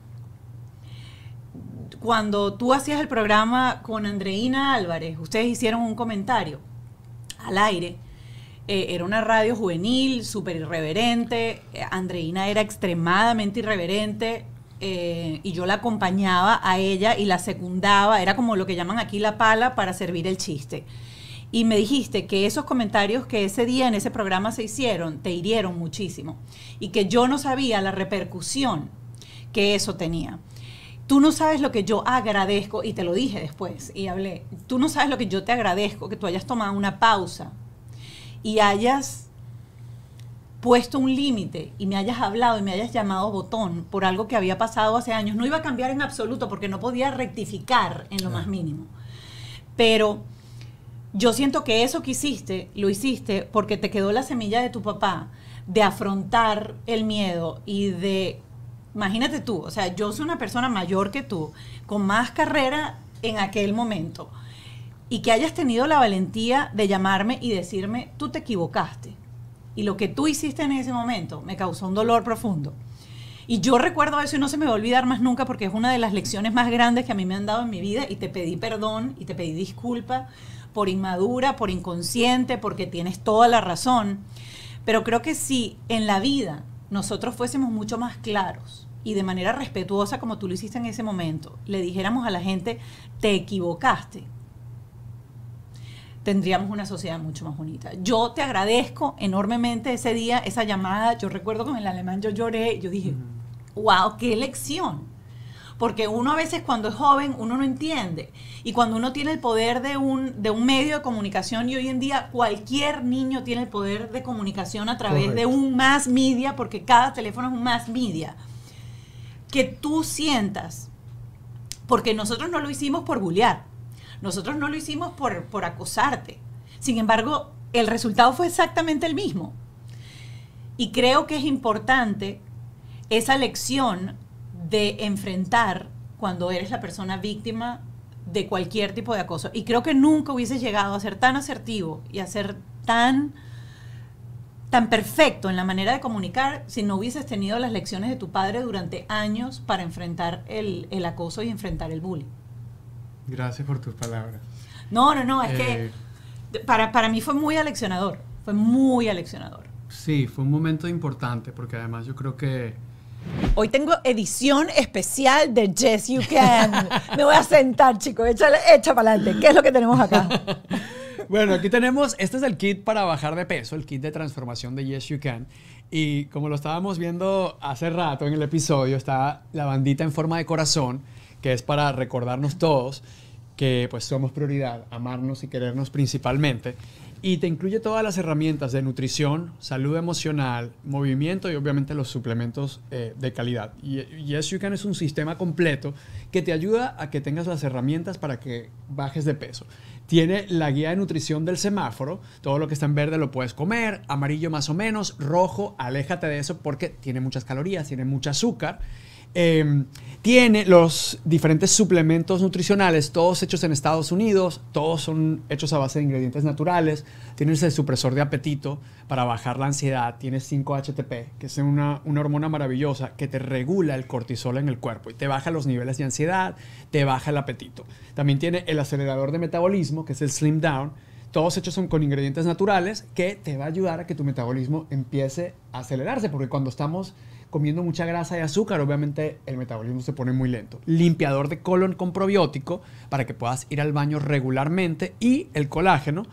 cuando tú hacías el programa con Andreina Álvarez, ustedes hicieron un comentario al aire. Eh, era una radio juvenil, súper irreverente. Eh, Andreina era extremadamente irreverente. Eh, y yo la acompañaba a ella y la secundaba. Era como lo que llaman aquí la pala para servir el chiste. Y me dijiste que esos comentarios que ese día en ese programa se hicieron te hirieron muchísimo. Y que yo no sabía la repercusión que eso tenía tú no sabes lo que yo agradezco, y te lo dije después, y hablé, tú no sabes lo que yo te agradezco, que tú hayas tomado una pausa y hayas puesto un límite y me hayas hablado y me hayas llamado botón por algo que había pasado hace años, no iba a cambiar en absoluto porque no podía rectificar en lo más mínimo. Pero yo siento que eso que hiciste, lo hiciste porque te quedó la semilla de tu papá de afrontar el miedo y de imagínate tú, o sea, yo soy una persona mayor que tú, con más carrera en aquel momento, y que hayas tenido la valentía de llamarme y decirme, tú te equivocaste. Y lo que tú hiciste en ese momento me causó un dolor profundo. Y yo recuerdo eso y no se me va a olvidar más nunca porque es una de las lecciones más grandes que a mí me han dado en mi vida y te pedí perdón y te pedí disculpa por inmadura, por inconsciente, porque tienes toda la razón. Pero creo que si en la vida nosotros fuésemos mucho más claros y de manera respetuosa, como tú lo hiciste en ese momento, le dijéramos a la gente, te equivocaste, tendríamos una sociedad mucho más bonita. Yo te agradezco enormemente ese día, esa llamada. Yo recuerdo con el alemán yo lloré, yo dije, wow, qué lección. Porque uno a veces cuando es joven, uno no entiende. Y cuando uno tiene el poder de un, de un medio de comunicación, y hoy en día cualquier niño tiene el poder de comunicación a través de un más media, porque cada teléfono es un más media que tú sientas, porque nosotros no lo hicimos por bullear, nosotros no lo hicimos por, por acosarte. Sin embargo, el resultado fue exactamente el mismo. Y creo que es importante esa lección de enfrentar cuando eres la persona víctima de cualquier tipo de acoso. Y creo que nunca hubieses llegado a ser tan asertivo y a ser tan tan perfecto en la manera de comunicar si no hubieses tenido las lecciones de tu padre durante años para enfrentar el, acoso y enfrentar el bullying. Gracias por tus palabras. No, no, no, es que eh, para, mí fue muy aleccionador, fue muy aleccionador. Sí, fue un momento importante porque además yo creo que... Hoy tengo edición especial de Yes You Can. Me voy a sentar, chicos, echa, echa para adelante. ¿Qué es lo que tenemos acá? Bueno, aquí tenemos, este es el kit para bajar de peso, el kit de transformación de Yes You Can. Y como lo estábamos viendo hace rato en el episodio, está la bandita en forma de corazón, que es para recordarnos todos que pues somos prioridad, amarnos y querernos principalmente. Y te incluye todas las herramientas de nutrición, salud emocional, movimiento y obviamente los suplementos eh, de calidad. Y Yes You Can es un sistema completo que te ayuda a que tengas las herramientas para que bajes de peso tiene la guía de nutrición del semáforo. Todo lo que está en verde lo puedes comer, amarillo más o menos, rojo, aléjate de eso porque tiene muchas calorías, tiene mucho azúcar. Em, tiene los diferentes suplementos nutricionales, todos hechos en Estados Unidos, todos son hechos a base de ingredientes naturales. Tienes el supresor de apetito para bajar la ansiedad, tienes 5-HTP, que es una, una, hormona maravillosa que te regula el cortisol en el cuerpo y te baja los niveles de ansiedad, te baja el apetito. También tiene el acelerador de metabolismo, que es el Slim Down. Todos hechos son con ingredientes naturales que te va a ayudar a que tu metabolismo empiece a acelerarse, porque cuando estamos comiendo mucha grasa y azúcar, obviamente el metabolismo se pone muy lento. Limpiador de colon con probiótico para que puedas ir al baño regularmente y el colágeno,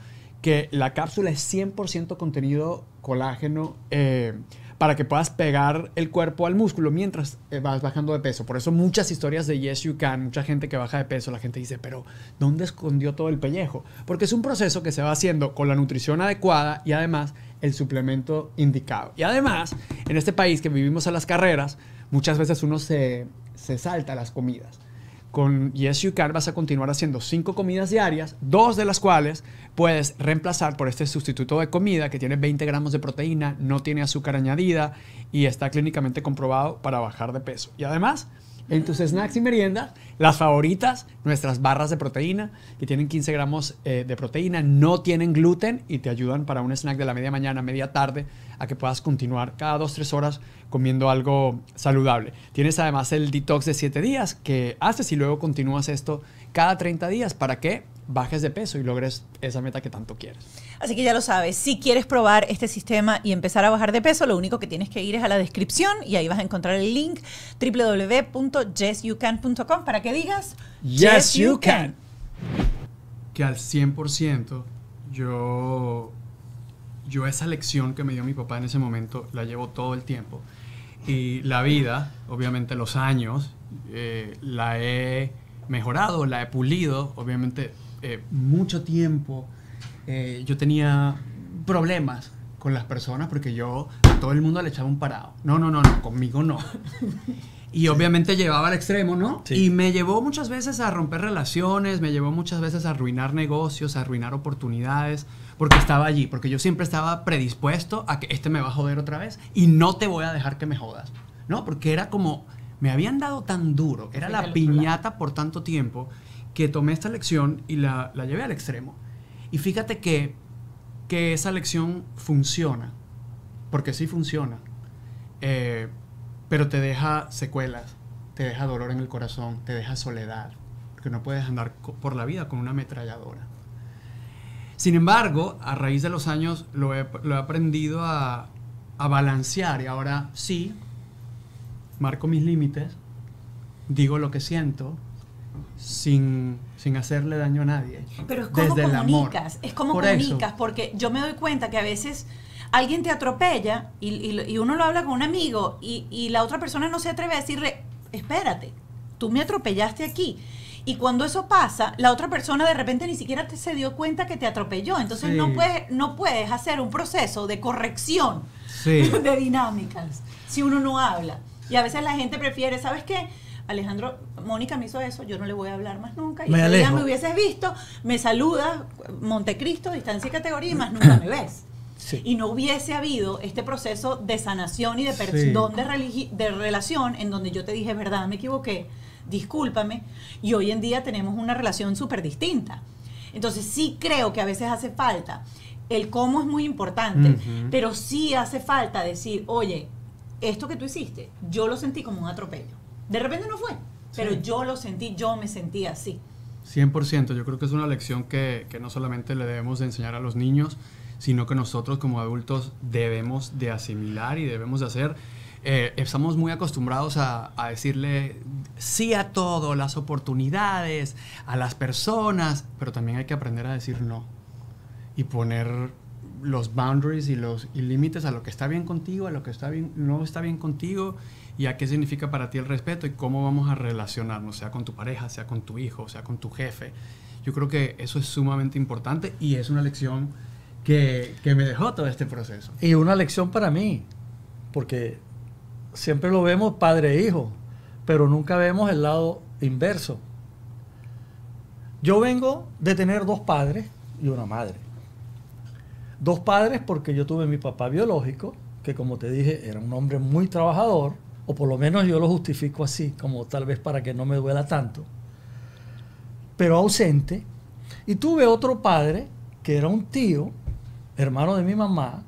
que la cápsula es 100% contenido colágeno. Eh, para que puedas pegar el cuerpo al músculo mientras eh, vas bajando de peso. Por eso muchas historias de Yes You Can, mucha gente que baja de peso, la gente dice, pero ¿dónde escondió todo el pellejo? Porque es un proceso que se va haciendo con la nutrición adecuada y además el suplemento indicado. Y además, en este país que vivimos a las carreras, muchas veces uno se, se salta las comidas. Con Yes You vas a continuar haciendo cinco comidas diarias, dos de las cuales puedes reemplazar por este sustituto de comida que tiene 20 gramos de proteína, no tiene azúcar añadida y está clínicamente comprobado para bajar de peso. Y además, en tus snacks y meriendas, las favoritas, nuestras barras de proteína, que tienen 15 gramos eh, de proteína, no tienen gluten y te ayudan para un snack de la media mañana, media tarde, a que puedas continuar cada 2-3 horas comiendo algo saludable. Tienes además el detox de 7 días que haces y luego continúas esto cada 30 días. ¿Para qué? bajes de peso y logres esa meta que tanto quieres. Así que ya lo sabes, si quieres probar este sistema y empezar a bajar de peso, lo único que tienes que ir es a la descripción y ahí vas a encontrar el link www.yesyoucan.com para que digas Yes, you can. Que al 100% yo yo esa lección que me dio mi papá en ese momento la llevo todo el tiempo. Y la vida, obviamente los años, eh, la he mejorado, la he pulido. Obviamente eh, mucho tiempo eh, yo tenía problemas con las personas porque yo a todo el mundo le echaba un parado. No, no, no, no, conmigo no. Y obviamente llevaba al extremo, ¿no? Y me llevó muchas veces a romper relaciones, me llevó muchas veces a arruinar negocios, a arruinar oportunidades, porque estaba allí, porque yo siempre estaba predispuesto a que este me va a joder otra vez y no te voy a dejar que me jodas, ¿no? Porque era como, me habían dado tan duro, era la piñata por tanto tiempo que tomé esta lección y la, la llevé al extremo. Y fíjate que, esa lección funciona, porque sí funciona, eh, pero te deja secuelas, te deja dolor en el corazón, te deja soledad, porque no puedes andar por la vida con una ametralladora. Sin embargo, a raíz de los años lo he, aprendido a, a balancear y ahora sí, marco mis límites, digo lo que siento, sin, hacerle daño a nadie. Pero es como comunicas, es como comunicas, porque yo me doy cuenta que a veces alguien te atropella y, uno lo habla con un amigo y, la otra persona no se atreve a decirle, espérate, tú me atropellaste aquí. Y cuando eso pasa, la otra persona de repente ni siquiera se dio cuenta que te atropelló. Entonces no, puedes, no puedes hacer un proceso de corrección de dinámicas si uno no habla. Y a veces la gente prefiere, ¿sabes qué? Alejandro, Mónica me hizo eso, yo no le voy a hablar más nunca. Y me Ya me hubieses visto, me saluda, Montecristo, distancia y categoría, y más nunca me ves. Y no hubiese habido este proceso de sanación y de perdón de, relación en donde yo te dije, verdad, me equivoqué, discúlpame. Y hoy en día tenemos una relación súper distinta. Entonces sí creo que a veces hace falta. El cómo es muy importante, pero sí hace falta decir, oye, esto que tú hiciste, yo lo sentí como un atropello. De repente no fue, pero yo lo sentí, yo me sentí así. 100%, yo creo que es una lección que, no solamente le debemos de enseñar a los niños, sino que nosotros como adultos debemos de asimilar y debemos de hacer. Eh, estamos muy acostumbrados a, decirle sí a todo, las oportunidades, a las personas, pero también hay que aprender a decir no y poner los boundaries y los límites a lo que está bien contigo, a lo que está bien, no está bien contigo y a qué significa para ti el respeto y cómo vamos a relacionarnos, sea con tu pareja, sea con tu hijo, sea con tu jefe. Yo creo que eso es sumamente importante y es una lección que, me dejó todo este proceso. Y una lección para mí, porque siempre lo vemos padre e hijo, pero nunca vemos el lado inverso. Yo vengo de tener dos padres y una madre. Dos padres porque yo tuve mi papá biológico, que como te dije era un hombre muy trabajador, o por lo menos yo lo justifico así, como tal vez para que no me duela tanto, pero ausente. Y tuve otro padre, que era un tío, hermano de mi mamá,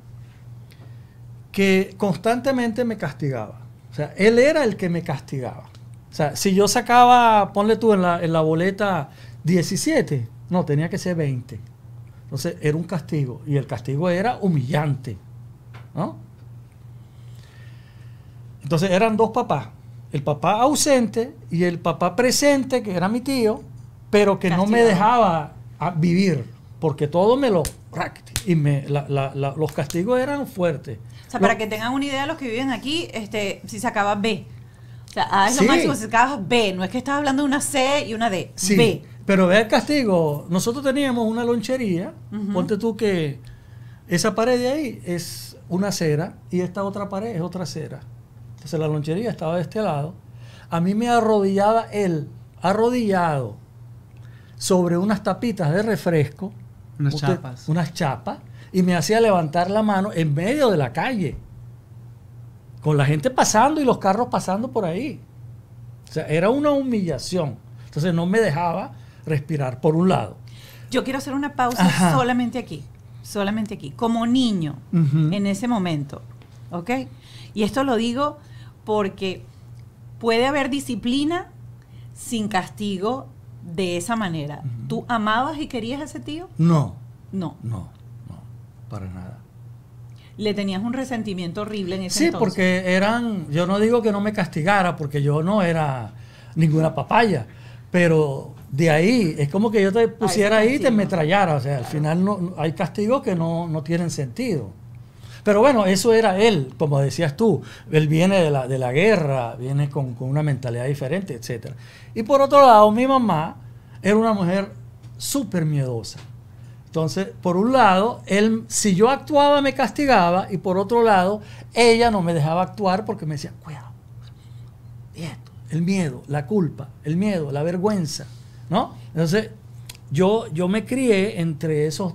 que constantemente me castigaba. O sea, él era el que me castigaba. O sea, si yo sacaba, ponle tú en la, boleta 17, no, tenía que ser 20. Entonces era un castigo y el castigo era humillante. ¿no? Entonces eran dos papás, el papá ausente y el papá presente, que era mi tío, pero que no me dejaba ah, vivir, porque todo me lo... Y me, los castigos eran fuertes. O sea, para que tengan una idea los que viven aquí, este, si sacaba B. O sea, A es lo máximo, si sacabas B, no es que estás hablando de una C y una D, sí, B. Pero ve el castigo, nosotros teníamos una lonchería, ponte tú que esa pared de ahí es una cera y esta otra pared es otra cera sea, la lonchería estaba de este lado. A mí me arrodillaba él, arrodillado, sobre unas tapitas de refresco. Unas chapas. Unas chapas. Y me hacía levantar la mano en medio de la calle. Con la gente pasando y los carros pasando por ahí. O sea, era una humillación. Entonces no me dejaba respirar, por un lado. Yo quiero hacer una pausa solamente aquí. Solamente aquí. Como niño, en ese momento. ¿Ok? Y esto lo digo porque puede haber disciplina sin castigo de esa manera. ¿Tú amabas y querías a ese tío? No. No. No, no, para nada. Le tenías un resentimiento horrible en ese Sí, porque eran, yo no digo que no me castigara, porque yo no era ninguna papaya, pero de ahí, es como que yo te pusiera ahí y te metrallara. O sea, al final no, hay castigos que no tienen sentido. Pero bueno, eso era él, como decías tú. Él viene de la, guerra, viene con, una mentalidad diferente, etc. Y por otro lado, mi mamá era una mujer súper miedosa. Entonces, por un lado, él, si yo actuaba me castigaba y por otro lado, ella no me dejaba actuar porque me decía, cuidado, el miedo, la culpa, el miedo, la vergüenza, ¿no? Entonces, yo, yo me crié entre esos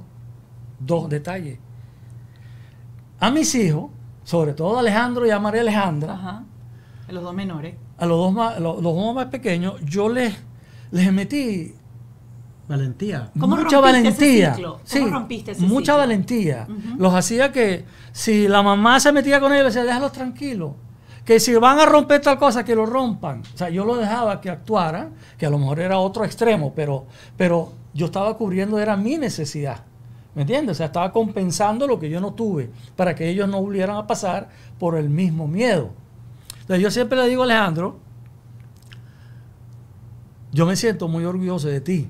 dos detalles a mis hijos, sobre todo a Alejandro y a María Alejandra, a los dos menores, a los dos más, los, más pequeños, yo les, les metí valentía, ¿Cómo mucha valentía, sí, mucha valentía. Los hacía que si la mamá se metía con ellos, decía déjalos tranquilos. Que si van a romper tal cosa, que lo rompan. O sea, yo lo dejaba que actuara, que a lo mejor era otro extremo, pero, pero yo estaba cubriendo, era mi necesidad. ¿Me entiendes? O sea, estaba compensando lo que yo no tuve para que ellos no volvieran a pasar por el mismo miedo. Entonces, yo siempre le digo a Alejandro, yo me siento muy orgulloso de ti,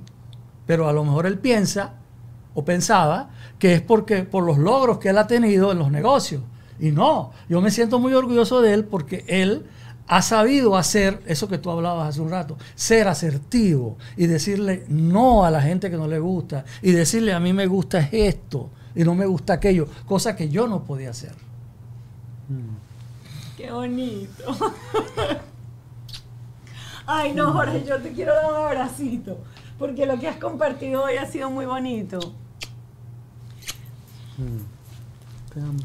pero a lo mejor él piensa o pensaba que es porque por los logros que él ha tenido en los negocios. Y no, yo me siento muy orgulloso de él porque él ha sabido hacer eso que tú hablabas hace un rato, ser asertivo y decirle no a la gente que no le gusta y decirle a mí me gusta esto y no me gusta aquello, cosa que yo no podía hacer. Mm. Qué bonito. Ay, no, Jorge, yo te quiero dar un abracito, porque lo que has compartido hoy ha sido muy bonito. Mm. Te amo.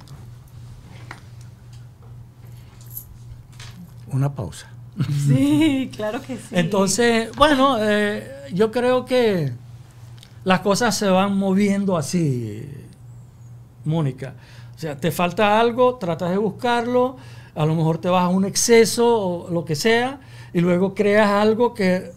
una pausa. Sí, claro que sí. Entonces, bueno, eh, yo creo que las cosas se van moviendo así, Mónica. O sea, te falta algo, tratas de buscarlo, a lo mejor te vas a un exceso o lo que sea, y luego creas algo que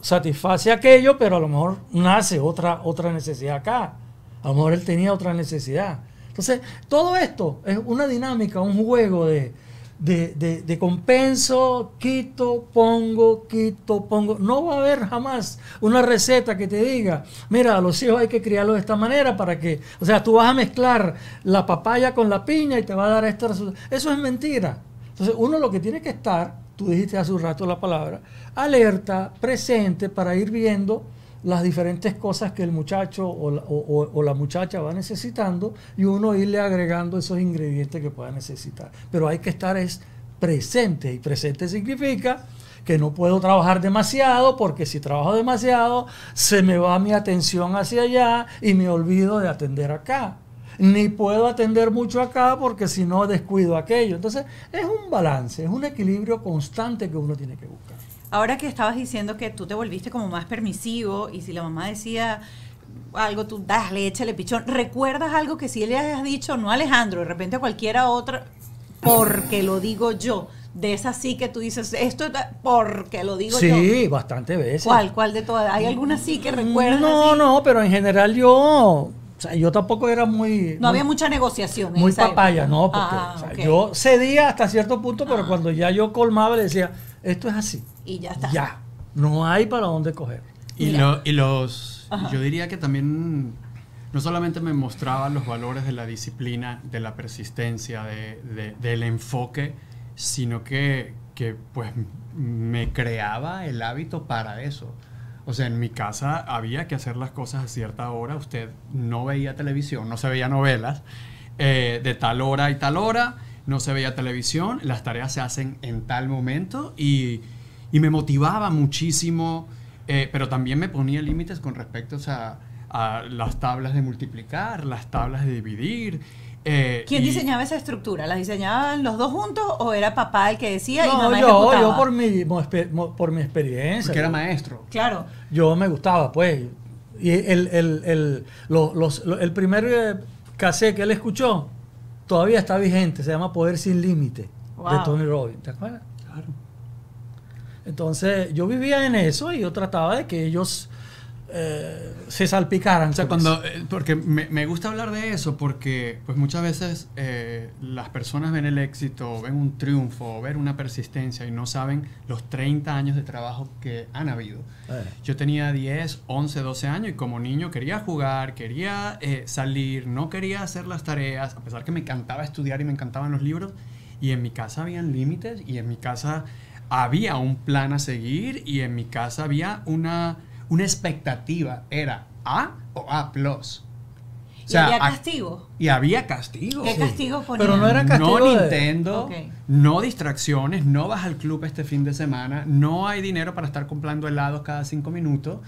satisface aquello, pero a lo mejor nace otra, otra necesidad acá. A lo mejor él tenía otra necesidad. Entonces, todo esto es una dinámica, un juego de, de, de, de, compenso, quito, pongo, quito, pongo. No va a haber jamás una receta que te diga, mira, a los hijos hay que criarlos de esta manera para que, o sea, tú vas a mezclar la papaya con la piña y te va a dar esta resultado. Eso es mentira. Entonces, uno lo que tiene que estar, tú dijiste hace un rato la palabra, alerta, presente para ir viendo las diferentes cosas que el muchacho o la, muchacha va necesitando y uno irle agregando esos ingredientes que pueda necesitar. Pero hay que estar es presente y presente significa que no puedo trabajar demasiado porque si trabajo demasiado se me va mi atención hacia allá y me olvido de atender acá. Ni puedo atender mucho acá porque si no descuido aquello. Entonces es un balance, es un equilibrio constante que uno tiene que buscar. Ahora que estabas diciendo que tú te volviste como más permisivo y si la mamá decía algo, tú dale, échale pichón. ¿Recuerdas algo que sí le has dicho, no Alejandro, de repente a cualquiera otra, porque lo digo yo? De esas sí que tú dices, esto porque lo digo yo. Sí, bastante veces. ¿Cuál? ¿Cuál de todas? ¿Hay alguna sí que recuerdas? No, no, pero en general yo o sea, yo tampoco era muy... No había mucha negociación. muy papaya, no, porque ah, yo cedía hasta cierto punto, pero ah. cuando ya yo colmaba le decía, esto es así y ya está. Ya, no hay para dónde coger. Y, los, yo diría que también no solamente me mostraba los valores de la disciplina, de la persistencia, del enfoque, sino que, pues me creaba el hábito para eso. O sea, en mi casa había que hacer las cosas a cierta hora, usted no veía televisión, no se veía novelas, eh, de tal hora y tal hora, no se veía televisión, las tareas se hacen en tal momento y y me motivaba muchísimo, eh, pero también me ponía límites con respecto a las tablas de multiplicar, las tablas de dividir. Eh, ¿Quién diseñaba esa estructura? ¿La diseñaban los dos juntos o era papá el que decía y mamá yo, yo por mi, por mi experiencia. Porque era maestro. Claro. Yo me gustaba, pues. Y el, primer eh, cassette que él escuchó todavía está vigente, se llama Poder sin Límite de Tony Robbins, ¿te acuerdas? Entonces yo vivía en eso y yo trataba de que ellos eh, se salpicaran. O sea, pues. cuando, eh, porque me, gusta hablar de eso porque pues muchas veces eh, las personas ven el éxito, ven un triunfo, ven una persistencia y no saben los 30 años de trabajo que han habido. Yo tenía 10, 11, 12 años y como niño quería jugar, quería salir, no quería hacer las tareas, a pesar que me encantaba estudiar y me encantaban los libros. Y en mi casa habían límites y en mi casa había un plan a seguir y en mi casa había una, una expectativa. Era A o A ¿Y había castigo? y había castigo. ¿Qué castigo Pero no era castigo. No Nintendo, no distracciones, no vas al club este fin de semana, no hay dinero para estar comprando helados cada cinco minutos.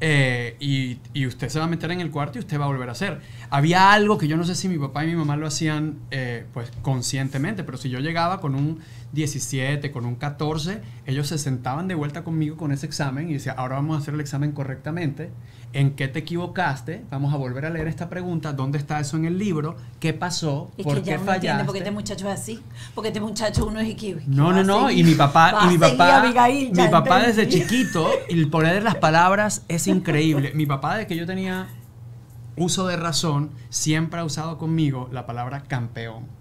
Eh, y, usted se va a meter en el cuarto y usted va a volver a hacer. Había algo que yo no sé si mi papá y mi mamá lo hacían eh, pues conscientemente, pero si yo llegaba con un 17, con un 14, ellos se sentaban de vuelta conmigo con ese examen y decían, ahora vamos a hacer el examen correctamente, ¿en qué te equivocaste? Vamos a volver a leer esta pregunta, ¿dónde está eso en el libro? ¿Qué pasó? Es qué ya fallaste? porque este muchacho es así, porque este muchacho uno es equivocado. No, no, no, y mi papá, mi papá, mi papá desde chiquito, el poder las palabras es increíble. Mi papá desde que yo tenía uso de razón, siempre ha usado conmigo la palabra campeón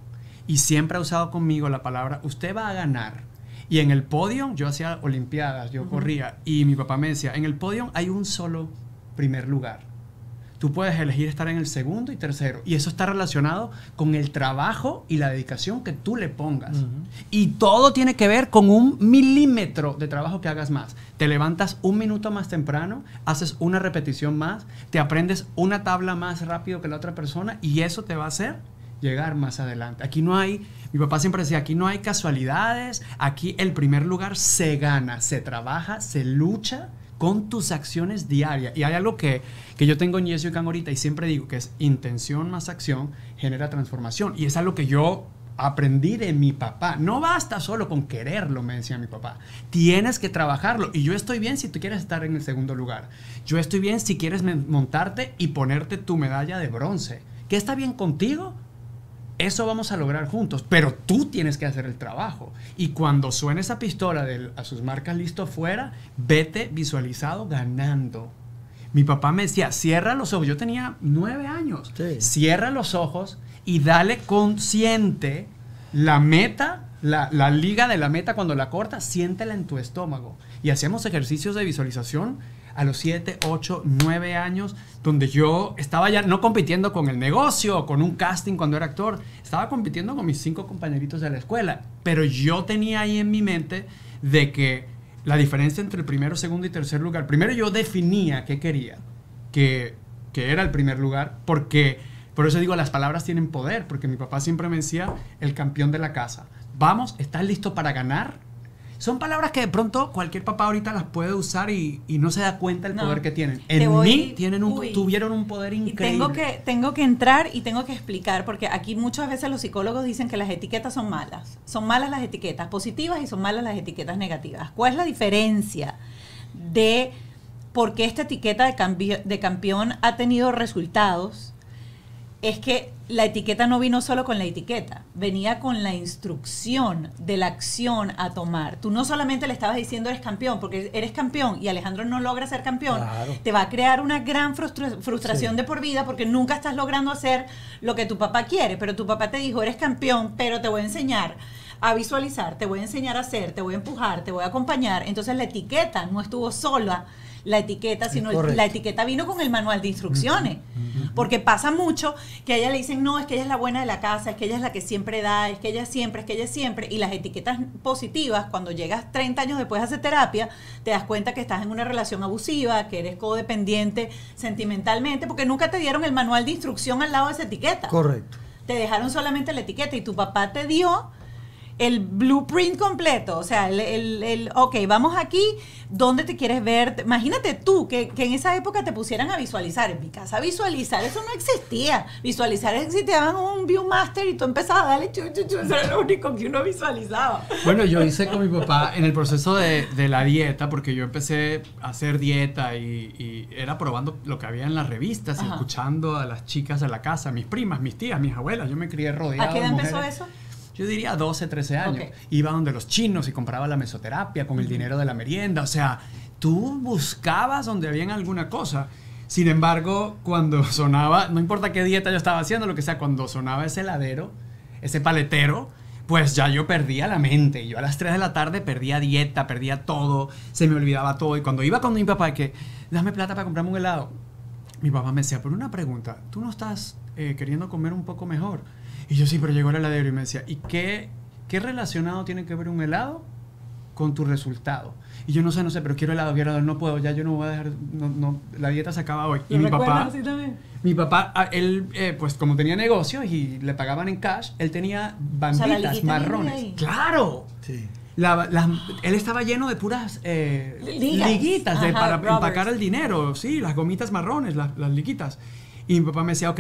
y siempre ha usado conmigo la palabra, usted va a ganar. Y en el podio, yo hacía olimpiadas, yo corría, y mi papá me decía, en el podio hay un solo primer lugar. Tú puedes elegir estar en el segundo y tercero. Y eso está relacionado con el trabajo y la dedicación que tú le pongas. Y todo tiene que ver con un milímetro de trabajo que hagas más. Te levantas un minuto más temprano, haces una repetición más, te aprendes una tabla más rápido que la otra persona y eso te va a hacer llegar más adelante. Aquí no hay, mi papá siempre decía, aquí no hay casualidades, aquí el primer lugar se gana, se trabaja, se lucha con tus acciones diarias. Y hay algo que, que yo tengo en Yesio Can ahorita y siempre digo que es intención más acción genera transformación. Y es algo que yo aprendí de mi papá. No basta solo con quererlo, me decía mi papá. Tienes que trabajarlo. Y yo estoy bien si tú quieres estar en el segundo lugar. Yo estoy bien si quieres montarte y ponerte tu medalla de bronce. ¿Qué está bien contigo? Eso vamos a lograr juntos, pero tú tienes que hacer el trabajo. Y cuando suene esa pistola de, a sus marcas listo fuera, vete visualizado ganando. Mi papá me decía, cierra los ojos. Yo tenía nueve años. Cierra los ojos y dale consciente la meta, la, la liga de la meta cuando la cortas, siéntela en tu estómago. Y hacíamos ejercicios de visualización a los 7, 8, 9 años, donde yo estaba ya no compitiendo con el negocio, con un casting cuando era actor, estaba compitiendo con mis cinco compañeritos de la escuela, pero yo tenía ahí en mi mente de que la diferencia entre el primero, segundo y tercer lugar, primero yo definía qué quería, que, que era el primer lugar, porque por eso digo, las palabras tienen poder, porque mi papá siempre me decía, el campeón de la casa, vamos, ¿estás listo para ganar? Son palabras que de pronto cualquier papá ahorita las puede usar y, no se da cuenta el poder que tienen. En mí tienen tuvieron un poder increíble. Tengo que, tengo que entrar y tengo que explicar, porque aquí muchas veces los psicólogos dicen que las etiquetas son malas. Son malas las etiquetas positivas y son malas las etiquetas negativas. ¿Cuál es la diferencia de por qué esta etiqueta de, de campeón ha tenido resultados? Es que la etiqueta no vino solo con la etiqueta, venía con la instrucción de la acción a tomar. Tú no solamente le estabas diciendo eres campeón, porque eres campeón y Alejandro no logra ser campeón, te va a crear una gran frustración de por vida porque nunca estás logrando hacer lo que tu papá quiere, pero tu papá te dijo eres campeón, pero te voy a enseñar a visualizar, te voy a enseñar a hacer, te voy a empujar, te voy a acompañar. Entonces la etiqueta no estuvo sola la etiqueta, sino la etiqueta vino con el manual de instrucciones. Porque pasa mucho que a ella le dicen, no, es que ella es la buena de la casa, es que ella es la que siempre da, es que ella siempre, es que ella siempre. Y las etiquetas positivas, cuando llegas 30 años después a hacer terapia, te das cuenta que estás en una relación abusiva, que eres codependiente sentimentalmente, porque nunca te dieron el manual de instrucción al lado de esa etiqueta. Correcto. Te dejaron solamente la etiqueta y tu papá te dio el blueprint completo, o sea, el, el, ok, vamos aquí, ¿dónde te quieres ver? Imagínate tú que, en esa época te pusieran a visualizar, en mi casa visualizar, eso no existía, visualizar existía un Viewmaster y tú empezabas a darle chuchu, eso era lo único que uno visualizaba. Bueno, yo hice con mi papá en el proceso de, la dieta, porque yo empecé a hacer dieta y, era probando lo que había en las revistas, escuchando a las chicas de la casa, mis primas, mis tías, mis abuelas, yo me crié rodeado. ¿A qué empezó eso? yo diría 12, 13 años. Iba donde los chinos y compraba la mesoterapia con el dinero de la merienda. O sea, tú buscabas donde había alguna cosa. Sin embargo, cuando sonaba, no importa qué dieta yo estaba haciendo, lo que sea, cuando sonaba ese heladero, ese paletero, pues ya yo perdía la mente. Yo a las 3 de la tarde perdía dieta, perdía todo, se me olvidaba todo. Y cuando iba con mi papá, que dame plata para comprarme un helado, mi papá me decía, por una pregunta, ¿tú no estás eh, queriendo comer un poco mejor? Y yo sí, pero llegó el heladero y me decía, ¿y qué, qué relacionado tiene que ver un helado con tu resultado? Y yo no sé, no sé, pero quiero helado, quiero helado, no puedo, ya yo no voy a dejar, no, no, la dieta se acaba hoy. Y mi papá, mi papá, ah, él, eh, pues como tenía negocios y le pagaban en cash, él tenía banditas marrones. ¡Claro! Sí. él estaba lleno de puras eh, liguitas para empacar el dinero, sí, las gomitas marrones, las, las liguitas. Y mi papá me decía, ok,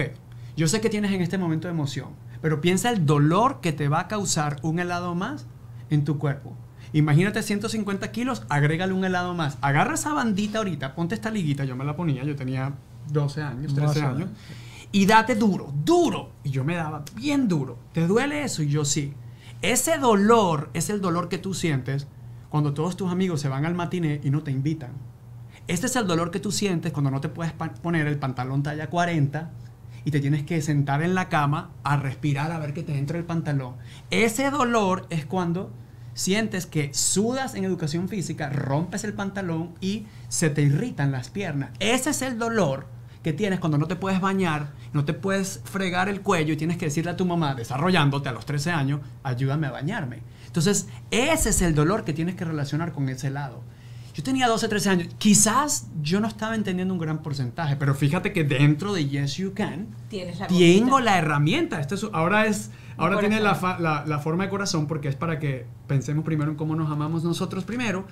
yo sé que tienes en este momento de emoción, pero piensa el dolor que te va a causar un helado más en tu cuerpo. Imagínate 150 kilos, agrégale un helado más. Agarra esa bandita ahorita, ponte esta liguita, yo me la ponía, yo tenía 12 años, 13 años, y date duro, duro. Y yo me daba bien duro. ¿Te duele eso? Y yo sí. Ese dolor es el dolor que tú sientes cuando todos tus amigos se van al matiné y no te invitan. Este es el dolor que tú sientes cuando no te puedes poner el pantalón talla 40 y te tienes que sentar en la cama a respirar a ver que te entra el pantalón. Ese dolor es cuando sientes que sudas en educación física, rompes el pantalón y se te irritan las piernas. Ese es el dolor que tienes cuando no te puedes bañar, no te puedes fregar el cuello y tienes que decirle a tu mamá, desarrollándote a los 13 años, ayúdame a bañarme. Entonces, ese es el dolor que tienes que relacionar con ese lado. Yo tenía 12, 13 años. Quizás yo no estaba entendiendo un gran porcentaje, pero fíjate que dentro de Yes You Can la tengo la herramienta. Esto ahora es, ahora tiene la, la, forma de corazón porque es para que pensemos primero en cómo nos amamos nosotros primero,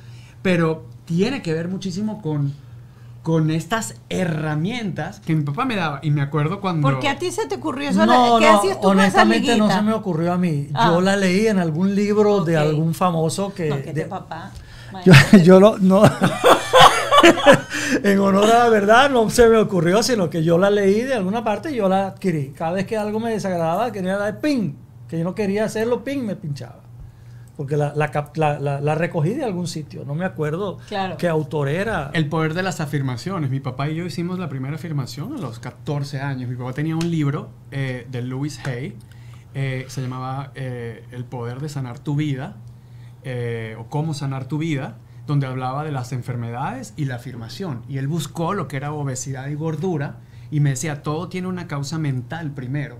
pero tiene que ver muchísimo con, con estas herramientas que mi papá me daba. Y me acuerdo cuando. Porque a ti se te ocurrió eso. No, no, honestamente no se me ocurrió a mí. Yo ah. la leí en algún libro de algún famoso que. de, papá. Yo, no. en honor a la verdad, no se me ocurrió, sino que yo la leí de alguna parte y yo la adquirí. Cada vez que algo me desagradaba, quería dar ping. Que yo no quería hacerlo, ping, me pinchaba. Porque la, recogí de algún sitio, no me acuerdo claro. qué autor era. El poder de las afirmaciones. Mi papá y yo hicimos la primera afirmación a los 14 años. Mi papá tenía un libro eh, de Louis Hay, eh, se llamaba eh, El poder de sanar tu vida. Eh, o Cómo sanar tu vida, donde hablaba de las enfermedades y la afirmación. Y él buscó lo que era obesidad y gordura y me decía, todo tiene una causa mental primero.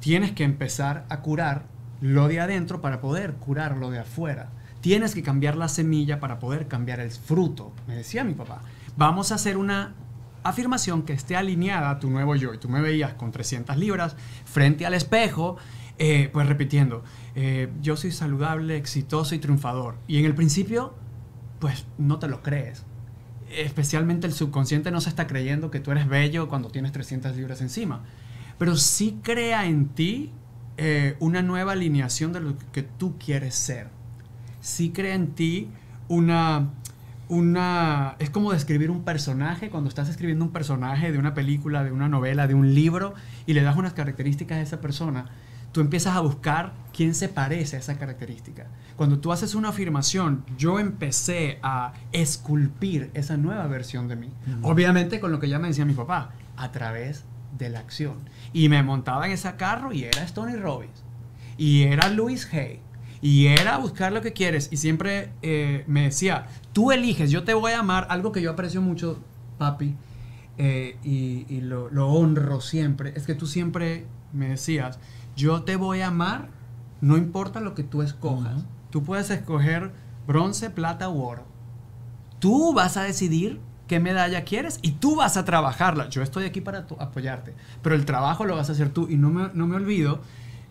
Tienes que empezar a curar lo de adentro para poder curar lo de afuera. Tienes que cambiar la semilla para poder cambiar el fruto, me decía mi papá. Vamos a hacer una afirmación que esté alineada a tu nuevo yo. Y tú me veías con 300 libras frente al espejo, eh, pues repitiendo, eh, yo soy saludable, exitoso y triunfador. Y en el principio, pues no te lo crees. Especialmente el subconsciente no se está creyendo que tú eres bello cuando tienes 300 libras encima. Pero sí crea en ti eh, una nueva alineación de lo que tú quieres ser. Sí crea en ti una una... Es como describir un personaje, cuando estás escribiendo un personaje de una película, de una novela, de un libro, y le das unas características a esa persona, tú empiezas a buscar quién se parece a esa característica. Cuando tú haces una afirmación, yo empecé a esculpir esa nueva versión de mí. Obviamente con lo que ya me decía mi papá, a través de la acción. Y me montaba en ese carro y era Stony Robbins. Y era Luis Hay. Y era buscar lo que quieres. Y siempre eh, me decía, tú eliges, yo te voy a amar. Algo que yo aprecio mucho, papi, eh, y, lo honro siempre, es que tú siempre me decías, yo te voy a amar, no importa lo que tú escojas. Tú puedes escoger bronce, plata u oro. Tú vas a decidir qué medalla quieres y tú vas a trabajarla. Yo estoy aquí para apoyarte, pero el trabajo lo vas a hacer tú. Y no me, olvido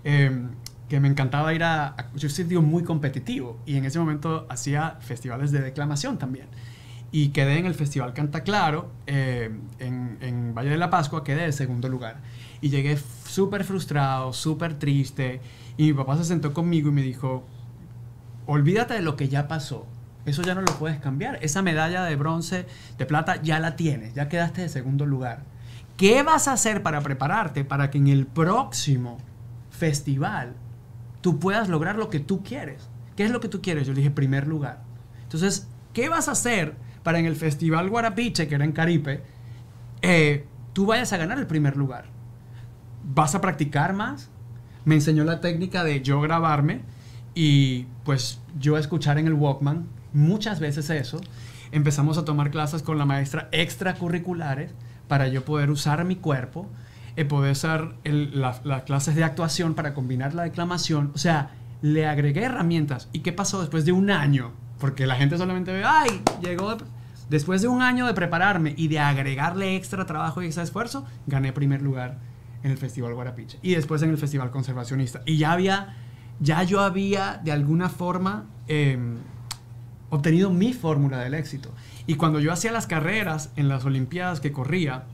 em, que me encantaba ir a, un Yo soy muy competitivo y en ese momento hacía festivales de declamación también. Y quedé en el Festival Canta Claro, em, en, Valle de la Pascua, quedé en segundo lugar. Y llegué súper frustrado, súper triste. Y mi papá se sentó conmigo y me dijo, olvídate de lo que ya pasó. Eso ya no lo puedes cambiar. Esa medalla de bronce, de plata, ya la tienes. Ya quedaste de segundo lugar. ¿Qué vas a hacer para prepararte para que en el próximo festival tú puedas lograr lo que tú quieres? ¿Qué es lo que tú quieres? Yo le dije, primer lugar. Entonces, ¿qué vas a hacer para en el Festival Guarapiche, que era en Caripe, eh, tú vayas a ganar el primer lugar? vas a practicar más. Me enseñó la técnica de yo grabarme y pues yo escuchar en el Walkman muchas veces eso. Empezamos a tomar clases con la maestra extracurriculares para yo poder usar mi cuerpo, y eh, poder usar las clases de actuación para combinar la declamación. O sea, le agregué herramientas. ¿Y qué pasó después de un año? Porque la gente solamente ve, ay, llegó... Después de un año de prepararme y de agregarle extra trabajo y extra esfuerzo, gané primer lugar en el Festival Guarapiche y después en el Festival Conservacionista. Y ya había, ya yo había de alguna forma em, obtenido mi fórmula del éxito. Y cuando yo hacía las carreras en las Olimpiadas que corría,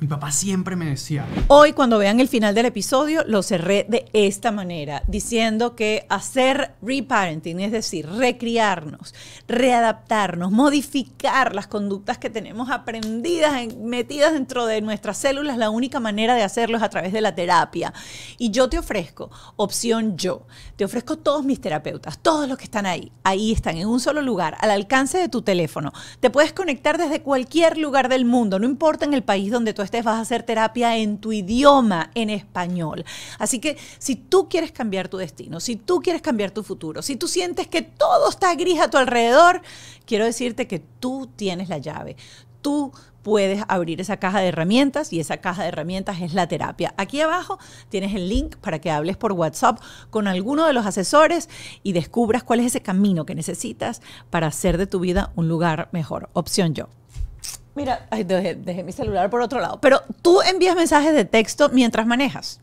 mi papá siempre me decía. Hoy cuando vean el final del episodio lo cerré de esta manera, diciendo que hacer reparenting, es decir, recriarnos, readaptarnos, modificar las conductas que tenemos aprendidas, metidas dentro de nuestras células, la única manera de hacerlo es a través de la terapia. Y yo te ofrezco opción yo. Te ofrezco todos mis terapeutas, todos los que están ahí. Ahí están en un solo lugar, al alcance de tu teléfono. Te puedes conectar desde cualquier lugar del mundo, no importa en el país donde tú Ustedes vas a hacer terapia en tu idioma, en español. Así que si tú quieres cambiar tu destino, si tú quieres cambiar tu futuro, si tú sientes que todo está gris a tu alrededor, quiero decirte que tú tienes la llave. Tú puedes abrir esa caja de herramientas y esa caja de herramientas es la terapia. Aquí abajo tienes el link para que hables por WhatsApp con alguno de los asesores y descubras cuál es ese camino que necesitas para hacer de tu vida un lugar mejor. Opción yo. Mira, dejé, mi celular por otro lado, pero tú envías mensajes de texto mientras manejas.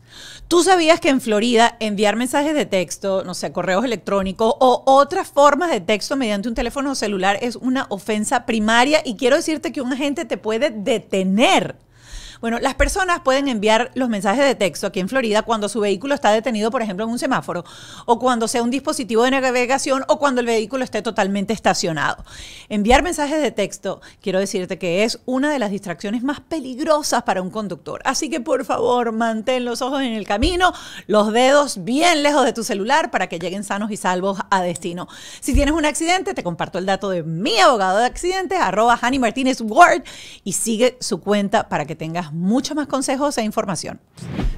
¿Tú sabías que en Florida enviar mensajes de texto, no sé, correos electrónicos o otras formas de texto mediante un teléfono celular es una ofensa primaria? Y quiero decirte que un agente te puede detener bueno, las personas pueden enviar los mensajes de texto aquí en Florida cuando su vehículo está detenido, por ejemplo, en un semáforo, o cuando sea un dispositivo de navegación, o cuando el vehículo esté totalmente estacionado. Enviar mensajes de texto, quiero decirte que es una de las distracciones más peligrosas para un conductor. Así que, por favor, mantén los ojos en el camino, los dedos bien lejos de tu celular para que lleguen sanos y salvos a destino. Si tienes un accidente, te comparto el dato de mi abogado de accidentes, arroba Hanny Martínez Ward, y sigue su cuenta para que tengas Muchos mucho más consejos e información.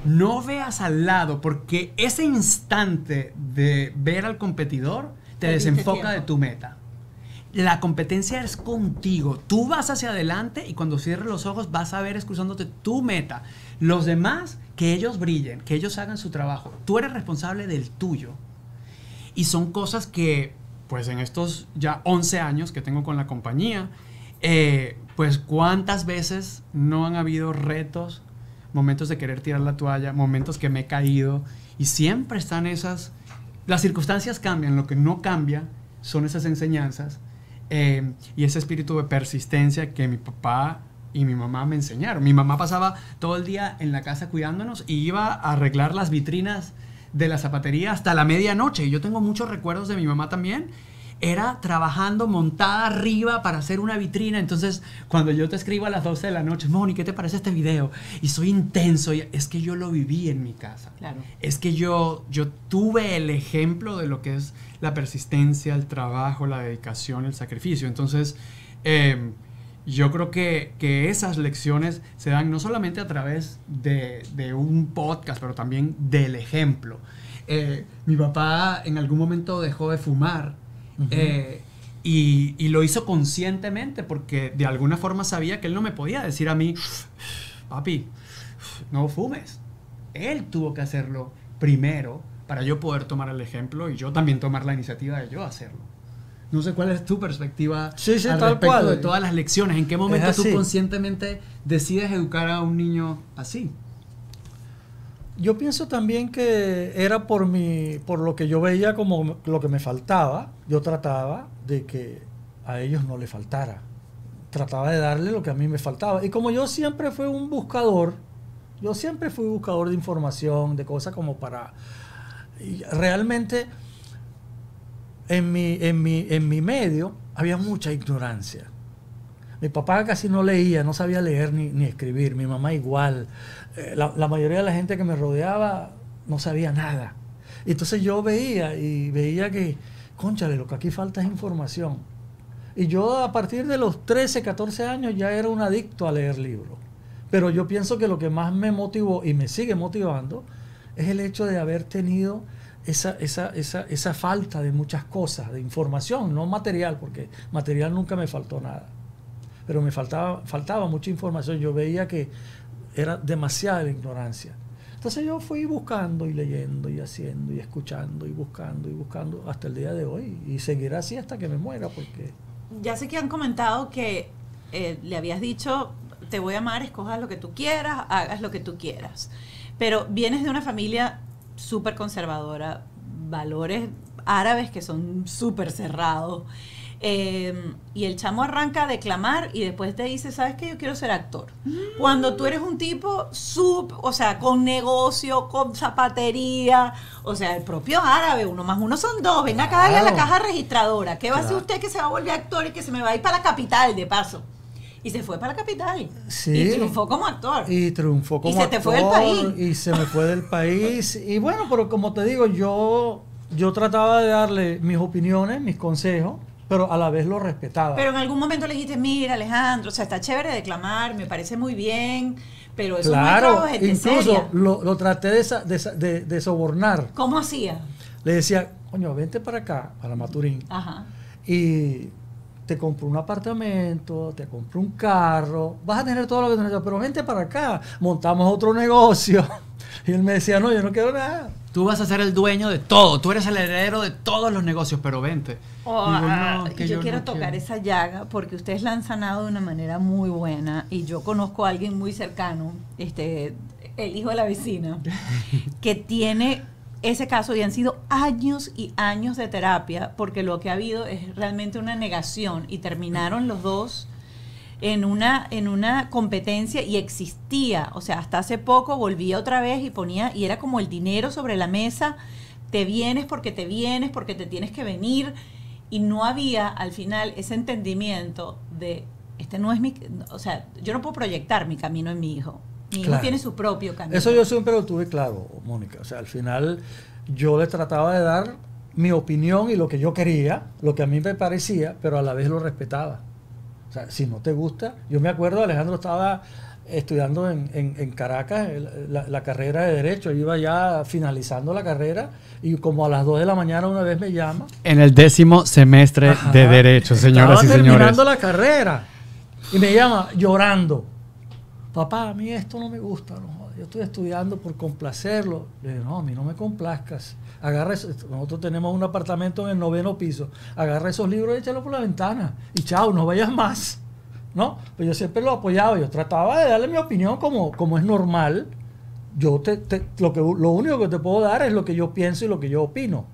No veas al lado, porque ese instante de ver al competidor te desenfoca de tu meta. La competencia es contigo. Tú vas hacia adelante y cuando cierres los ojos vas a ver excusándote tu meta. Los demás, que ellos brillen, que ellos hagan su trabajo. Tú eres responsable del tuyo. Y son cosas que, pues en estos ya 11 años que tengo con la compañía, eh, pues cuántas veces no han habido retos, momentos de querer tirar la toalla, momentos que me he caído, y siempre están esas, las circunstancias cambian, lo que no cambia son esas enseñanzas eh, y ese espíritu de persistencia que mi papá y mi mamá me enseñaron. Mi mamá pasaba todo el día en la casa cuidándonos y iba a arreglar las vitrinas de la zapatería hasta la medianoche. Y yo tengo muchos recuerdos de mi mamá también era trabajando montada arriba para hacer una vitrina. Entonces, cuando yo te escribo a las 12 de la noche, Moni, ¿qué te parece este video? Y soy intenso, y es que yo lo viví en mi casa. Es que yo, yo tuve el ejemplo de lo que es la persistencia, el trabajo, la dedicación, el sacrificio. Entonces, em, yo creo que, que, esas lecciones se dan no solamente a través de, de un podcast, pero también del ejemplo. Eh, mi papá en algún momento dejó de fumar eh, y, lo hizo conscientemente porque de alguna forma sabía que él no me podía decir a mí, papi, no fumes. Él tuvo que hacerlo primero para yo poder tomar el ejemplo y yo también tomar la iniciativa de yo hacerlo. No sé cuál es tu perspectiva al respecto de todas las lecciones. ¿En qué momento tú conscientemente decides educar a un niño así? Yo pienso también que era por, mi, por lo que yo veía como lo que me faltaba. Yo trataba de que a ellos no le faltara. Trataba de darle lo que a mí me faltaba. Y como yo siempre fui un buscador, yo siempre fui buscador de información, de cosas como para... realmente en en mi medio había mucha ignorancia mi papá casi no leía, no sabía leer ni, escribir, mi mamá igual. Eh, la, mayoría de la gente que me rodeaba no sabía nada. entonces yo veía y veía que, conchale, lo que aquí falta es información. Y yo a partir de los 13, 14 años ya era un adicto a leer libros. Pero yo pienso que lo que más me motivó y me sigue motivando es el hecho de haber tenido esa falta de muchas cosas, de información, no material, porque material nunca me faltó nada pero me faltaba, faltaba mucha información. Yo veía que era demasiada la ignorancia. Entonces yo fui buscando y leyendo y haciendo y escuchando y buscando y buscando hasta el día de hoy y seguiré así hasta que me muera porque... Ya sé que han comentado que eh, le habías dicho, te voy a amar, escojas lo que tú quieras, hagas lo que tú quieras. Pero vienes de una familia súper conservadora, valores árabes que son súper cerrados. Em, y el chamo arranca a declamar y después te dice, ¿sabes qué? Yo quiero ser actor. Cuando tú eres un tipo sub, o sea, con negocio, con zapatería, o sea, el propio árabe, uno más uno son dos, ven acá a la caja registradora. ¿Qué va a hacer usted que se va a volver actor y que se me va a ir para la capital de paso? y se fue para la capital. y triunfó como actor. Y se te fue del país. Y se me fue del país. y bueno, pero como te digo, yo, yo trataba de darle mis opiniones, mis consejos pero a la vez lo respetaba. Pero en algún momento le dijiste, mira Alejandro, o sea, está chévere declamar, me parece muy bien, pero eso claro, no incluso lo, traté de, sobornar. ¿Cómo hacía? Le decía, coño, vente para acá, para Maturín. Ajá. Y te compro un apartamento, te compro un carro, vas a tener todo lo que necesitas, pero vente para acá, montamos otro negocio. Y él me decía, no, yo no quiero nada. Tú vas a ser el dueño de todo, tú eres el heredero de todos los negocios, pero vente. Oh, ah, yo, quiero tocar esa llaga porque ustedes la han sanado de una manera muy buena y yo conozco a alguien muy cercano, este, el hijo de la vecina, que tiene ese caso y han sido años y años de terapia porque lo que ha habido es realmente una negación y terminaron los dos en una, en una competencia y existía. O sea, hasta hace poco volvía otra vez y ponía, y era como el dinero sobre la mesa, te vienes porque te vienes, porque te tienes que venir. Y no había al final ese entendimiento de, este no es mi, o sea, yo no puedo proyectar mi camino en mi hijo. Mi hijo tiene su propio camino. Eso yo siempre lo tuve claro, Mónica. O sea, al final yo le trataba de dar mi opinión y lo que yo quería, lo que a mí me parecía, pero a la vez lo respetaba. O sea, si no te gusta, yo me acuerdo, Alejandro estaba estudiando en, Caracas la, carrera de Derecho, iba ya finalizando la carrera y como a las 2 de la mañana una vez me llama. En el décimo semestre de Derecho, señoras y señores. terminando la carrera y me llama llorando. Papá, a mí esto no me gusta, no, yo estoy estudiando por complacerlo. Le digo, no, a mí no me complazcas agarra, nosotros tenemos un apartamento en el noveno piso, agarra esos libros y échalos por la ventana. Y chao, no vayas más. ¿No? Pues yo siempre lo apoyaba, yo trataba de darle mi opinión como, como es normal. Yo te, lo, que, lo único que te puedo dar es lo que yo pienso y lo que yo opino.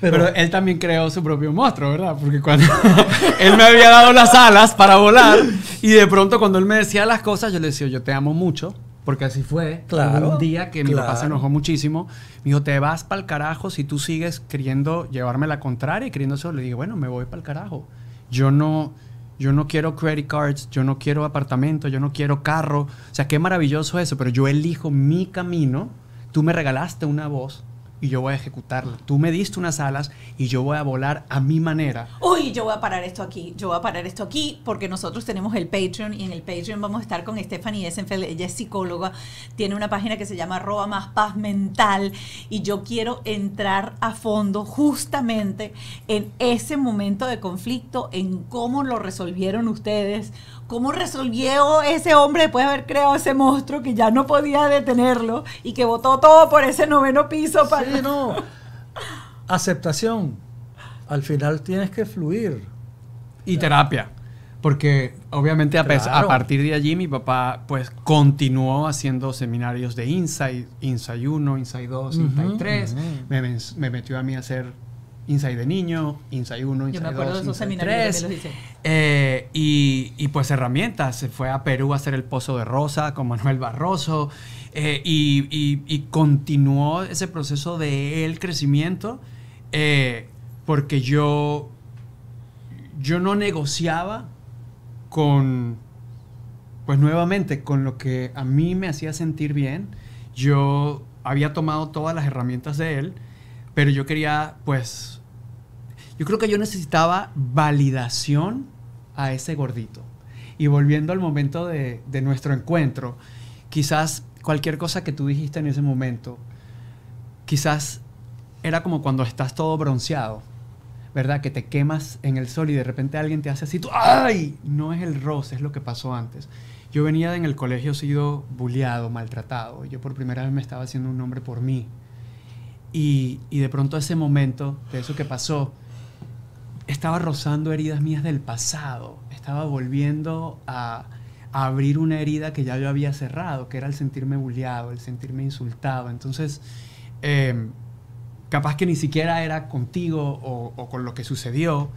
Pero, él también creó su propio monstruo, ¿verdad? Porque cuando él me había dado las alas para volar y de pronto cuando él me decía las cosas, yo le decía, yo te amo mucho, porque así fue. Claro. un día que mi papá se enojó muchísimo. Me dijo, te vas para el carajo si tú sigues queriendo llevarme la contraria y queriendo eso. Le dije, bueno, me voy para el carajo. Yo no, yo no quiero credit cards, yo no quiero apartamento, yo no quiero carro. O sea, qué maravilloso eso, pero yo elijo mi camino. Tú me regalaste una voz y yo voy a ejecutarla. Tú me diste unas alas y yo voy a volar a mi manera. Uy, yo voy a parar esto aquí, yo voy a parar esto aquí porque nosotros tenemos el Patreon y en el Patreon vamos a estar con Stephanie Essenfeld, ella es psicóloga, tiene una página que se llama Roba más paz mental y yo quiero entrar a fondo justamente en ese momento de conflicto, en cómo lo resolvieron ustedes, cómo resolvió ese hombre después de haber creado ese monstruo que ya no podía detenerlo y que votó todo por ese noveno piso. Para... Sí, no. Aceptación. Al final tienes que fluir. Y terapia. Porque obviamente a, partir de allí mi papá pues continuó haciendo seminarios de Insight, Insight 1, Insight 2, Insight 3. me, me, metió a mí a hacer Inside de niño, Inside 1, Inside 2. Eh, y, pues herramientas. Se fue a Perú a hacer el Pozo de Rosa con Manuel Barroso. Eh, y, continuó ese proceso de el crecimiento. Eh, porque yo, yo no negociaba con, pues nuevamente, con lo que a mí me hacía sentir bien. Yo había tomado todas las herramientas de él pero yo quería, pues, yo creo que yo necesitaba validación a ese gordito. Y volviendo al momento de, nuestro encuentro, quizás cualquier cosa que tú dijiste en ese momento, quizás era como cuando estás todo bronceado, ¿verdad? Que te quemas en el sol y de repente alguien te hace así, tú, ¡ay! No es el roce, es lo que pasó antes. Yo venía en el colegio sido bulleado, maltratado. Yo por primera vez me estaba haciendo un nombre por mí, y, de pronto ese momento, de eso que pasó, estaba rozando heridas mías del pasado, estaba volviendo a, abrir una herida que ya yo había cerrado, que era el sentirme bulliado, el sentirme insultado. Entonces, em, capaz que ni siquiera era contigo o, con lo que sucedió,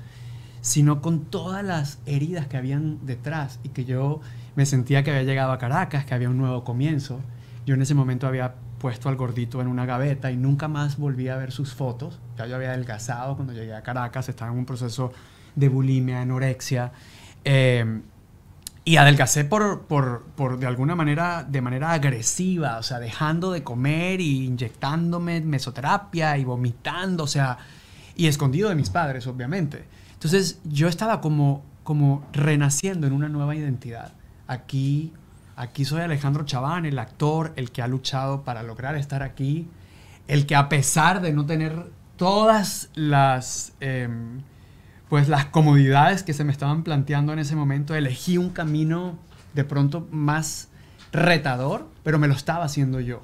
sino con todas las heridas que habían detrás y que yo me sentía que había llegado a Caracas, que había un nuevo comienzo. Yo en ese momento había puesto al gordito en una gaveta y nunca más volví a ver sus fotos. Ya yo había adelgazado cuando llegué a Caracas, estaba en un proceso de bulimia, anorexia. Em, y adelgacé por, por, de alguna manera, de manera agresiva, o sea, dejando de comer y inyectándome mesoterapia y vomitando, o sea, y escondido de mis padres, obviamente. Entonces yo estaba como, como renaciendo en una nueva identidad, aquí Aquí soy Alejandro Chaván, el actor, el que ha luchado para lograr estar aquí, el que a pesar de no tener todas las, em, pues las comodidades que se me estaban planteando en ese momento, elegí un camino de pronto más retador, pero me lo estaba haciendo yo.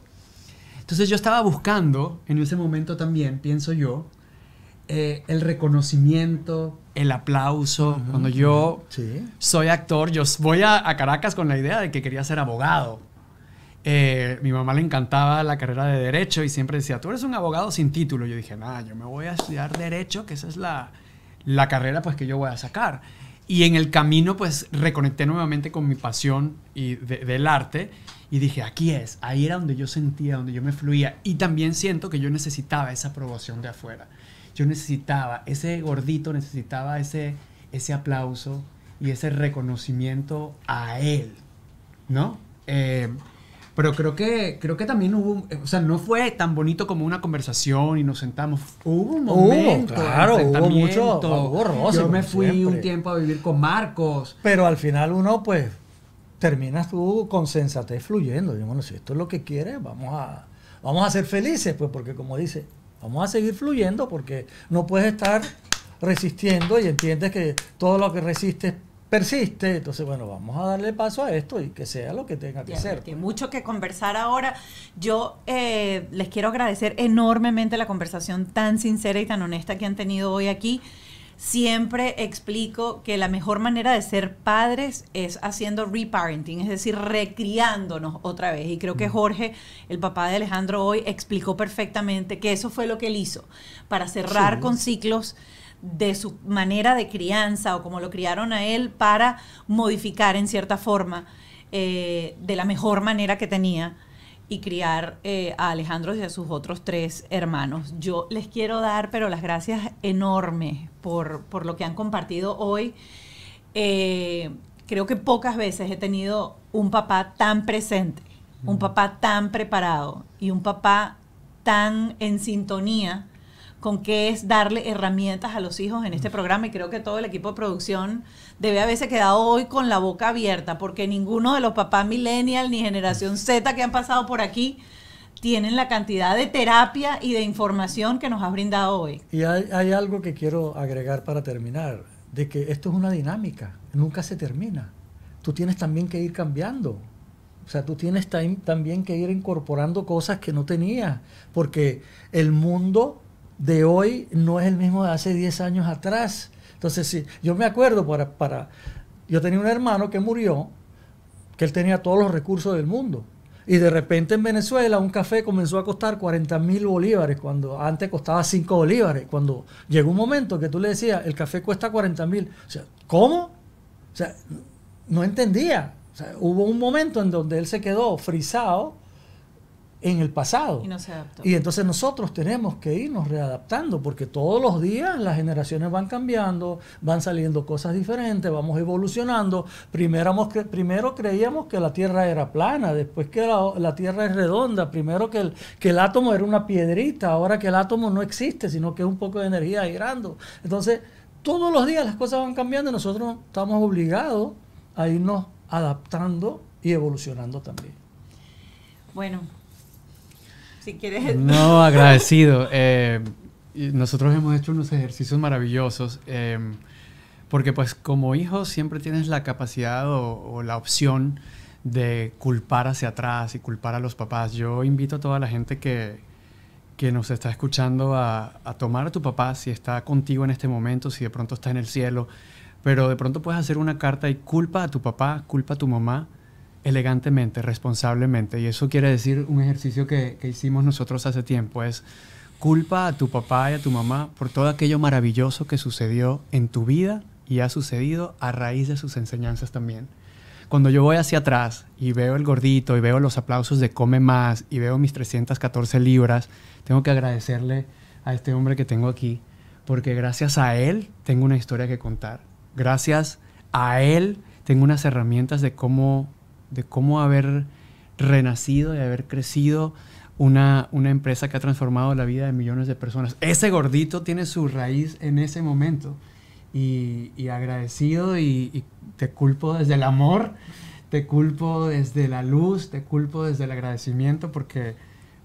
Entonces yo estaba buscando en ese momento también, pienso yo, eh, el reconocimiento, el aplauso. Cuando yo soy actor, yo voy a, Caracas con la idea de que quería ser abogado. Eh, mi mamá le encantaba la carrera de derecho y siempre decía, tú eres un abogado sin título. Yo dije, nada, yo me voy a estudiar derecho, que esa es la, carrera pues que yo voy a sacar. Y en el camino pues reconecté nuevamente con mi pasión y del arte y dije, aquí es, ahí era donde yo sentía, donde yo me fluía y también siento que yo necesitaba esa aprobación de afuera yo necesitaba, ese gordito necesitaba ese, ese aplauso y ese reconocimiento a él, ¿no? Eh, pero creo que, creo que también hubo, o sea, no fue tan bonito como una conversación y nos sentamos. Hubo un momento. claro, hubo mucho. Yo me fui un tiempo a vivir con Marcos. Pero al final uno, pues, terminas tú con sensatez fluyendo. Yo, bueno, si esto es lo que quieres, vamos a, vamos a ser felices, pues, porque como dice, Vamos a seguir fluyendo porque no puedes estar resistiendo y entiendes que todo lo que resistes persiste. Entonces, bueno, vamos a darle paso a esto y que sea lo que tenga que hacer. ser. Tiene mucho que conversar ahora. Yo eh, les quiero agradecer enormemente la conversación tan sincera y tan honesta que han tenido hoy aquí siempre explico que la mejor manera de ser padres es haciendo reparenting, es decir, recriándonos otra vez. Y creo que mm. Jorge, el papá de Alejandro hoy, explicó perfectamente que eso fue lo que él hizo para cerrar con ciclos de su manera de crianza o como lo criaron a él para modificar en cierta forma eh, de la mejor manera que tenía y criar eh, a Alejandro y a sus otros tres hermanos. Yo les quiero dar, pero las gracias enormes por, por lo que han compartido hoy. Eh, creo que pocas veces he tenido un papá tan presente, un papá tan preparado y un papá tan en sintonía con qué es darle herramientas a los hijos en este programa y creo que todo el equipo de producción debe haberse quedado hoy con la boca abierta porque ninguno de los papás millennial ni generación Z que han pasado por aquí tienen la cantidad de terapia y de información que nos ha brindado hoy. Y hay, hay algo que quiero agregar para terminar, de que esto es una dinámica, nunca se termina. Tú tienes también que ir cambiando. O sea, tú tienes también que ir incorporando cosas que no tenías, porque el mundo de hoy no es el mismo de hace 10 años atrás. Entonces, yo me acuerdo para, para, yo tenía un hermano que murió, que él tenía todos los recursos del mundo. Y de repente en Venezuela un café comenzó a costar 40 mil bolívares, cuando antes costaba 5 bolívares. Cuando llegó un momento que tú le decías, el café cuesta 40 mil. O sea, ¿cómo? O sea, no entendía. O sea, hubo un momento en donde él se quedó frisado en el pasado. Y, no se adaptó. y entonces nosotros tenemos que irnos readaptando porque todos los días las generaciones van cambiando, van saliendo cosas diferentes, vamos evolucionando. Primero, creíamos que la Tierra era plana, después que la, Tierra es redonda, primero que el, que el átomo era una piedrita, ahora que el átomo no existe, sino que es un poco de energía girando. Entonces, todos los días las cosas van cambiando y nosotros estamos obligados a irnos adaptando y evolucionando también. Bueno, si quieres. No, agradecido. Eh, nosotros hemos hecho unos ejercicios maravillosos. Em, porque pues como hijo siempre tienes la capacidad o, la opción de culpar hacia atrás y culpar a los papás. Yo invito a toda la gente que, que nos está escuchando a, tomar a tu papá si está contigo en este momento, si de pronto está en el cielo, pero de pronto puedes hacer una carta y culpa a tu papá, culpa a tu mamá elegantemente, responsablemente. Y eso quiere decir un ejercicio que, hicimos nosotros hace tiempo, es culpa a tu papá y a tu mamá por todo aquello maravilloso que sucedió en tu vida y ha sucedido a raíz de sus enseñanzas también. Cuando yo voy hacia atrás y veo el gordito y veo los aplausos de Come Más y veo mis 314 libras, tengo que agradecerle a este hombre que tengo aquí, porque gracias a él tengo una historia que contar. Gracias a él tengo unas herramientas de cómo de cómo haber renacido y haber crecido una, una, empresa que ha transformado la vida de millones de personas. Ese gordito tiene su raíz en ese momento. Y, agradecido y, te culpo desde el amor, te culpo desde la luz, te culpo desde el agradecimiento porque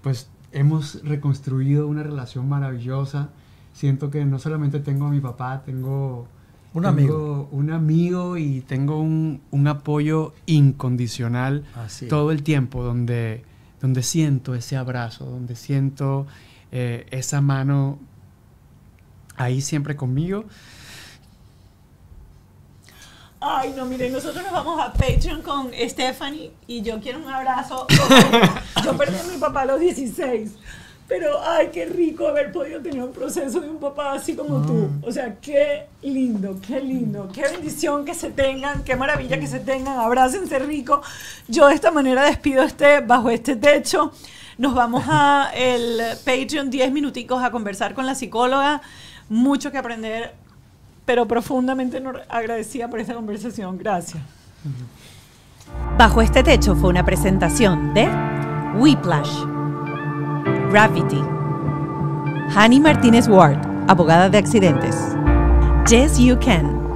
pues hemos reconstruido una relación maravillosa. Siento que no solamente tengo a mi papá, tengo un amigo. un amigo y tengo un, un apoyo incondicional todo el tiempo, donde, donde siento ese abrazo, donde siento eh, esa mano ahí siempre conmigo. Ay, no, miren, nosotros nos vamos a Patreon con Stephanie y yo quiero un abrazo. Yo perdí a mi papá a los 16. Pero, ay, qué rico haber podido tener un proceso de un papá así como tú. Ah. O sea, qué lindo, qué lindo. Qué bendición que se tengan, qué maravilla que se tengan. Abrácense rico. Yo de esta manera despido este, bajo este techo. Nos vamos a el Patreon 10 minuticos a conversar con la psicóloga. Mucho que aprender, pero profundamente agradecida por esta conversación. Gracias. Bajo este techo fue una presentación de Whiplash Gravity. Hani Martínez Ward, abogada de accidentes. Yes, you can.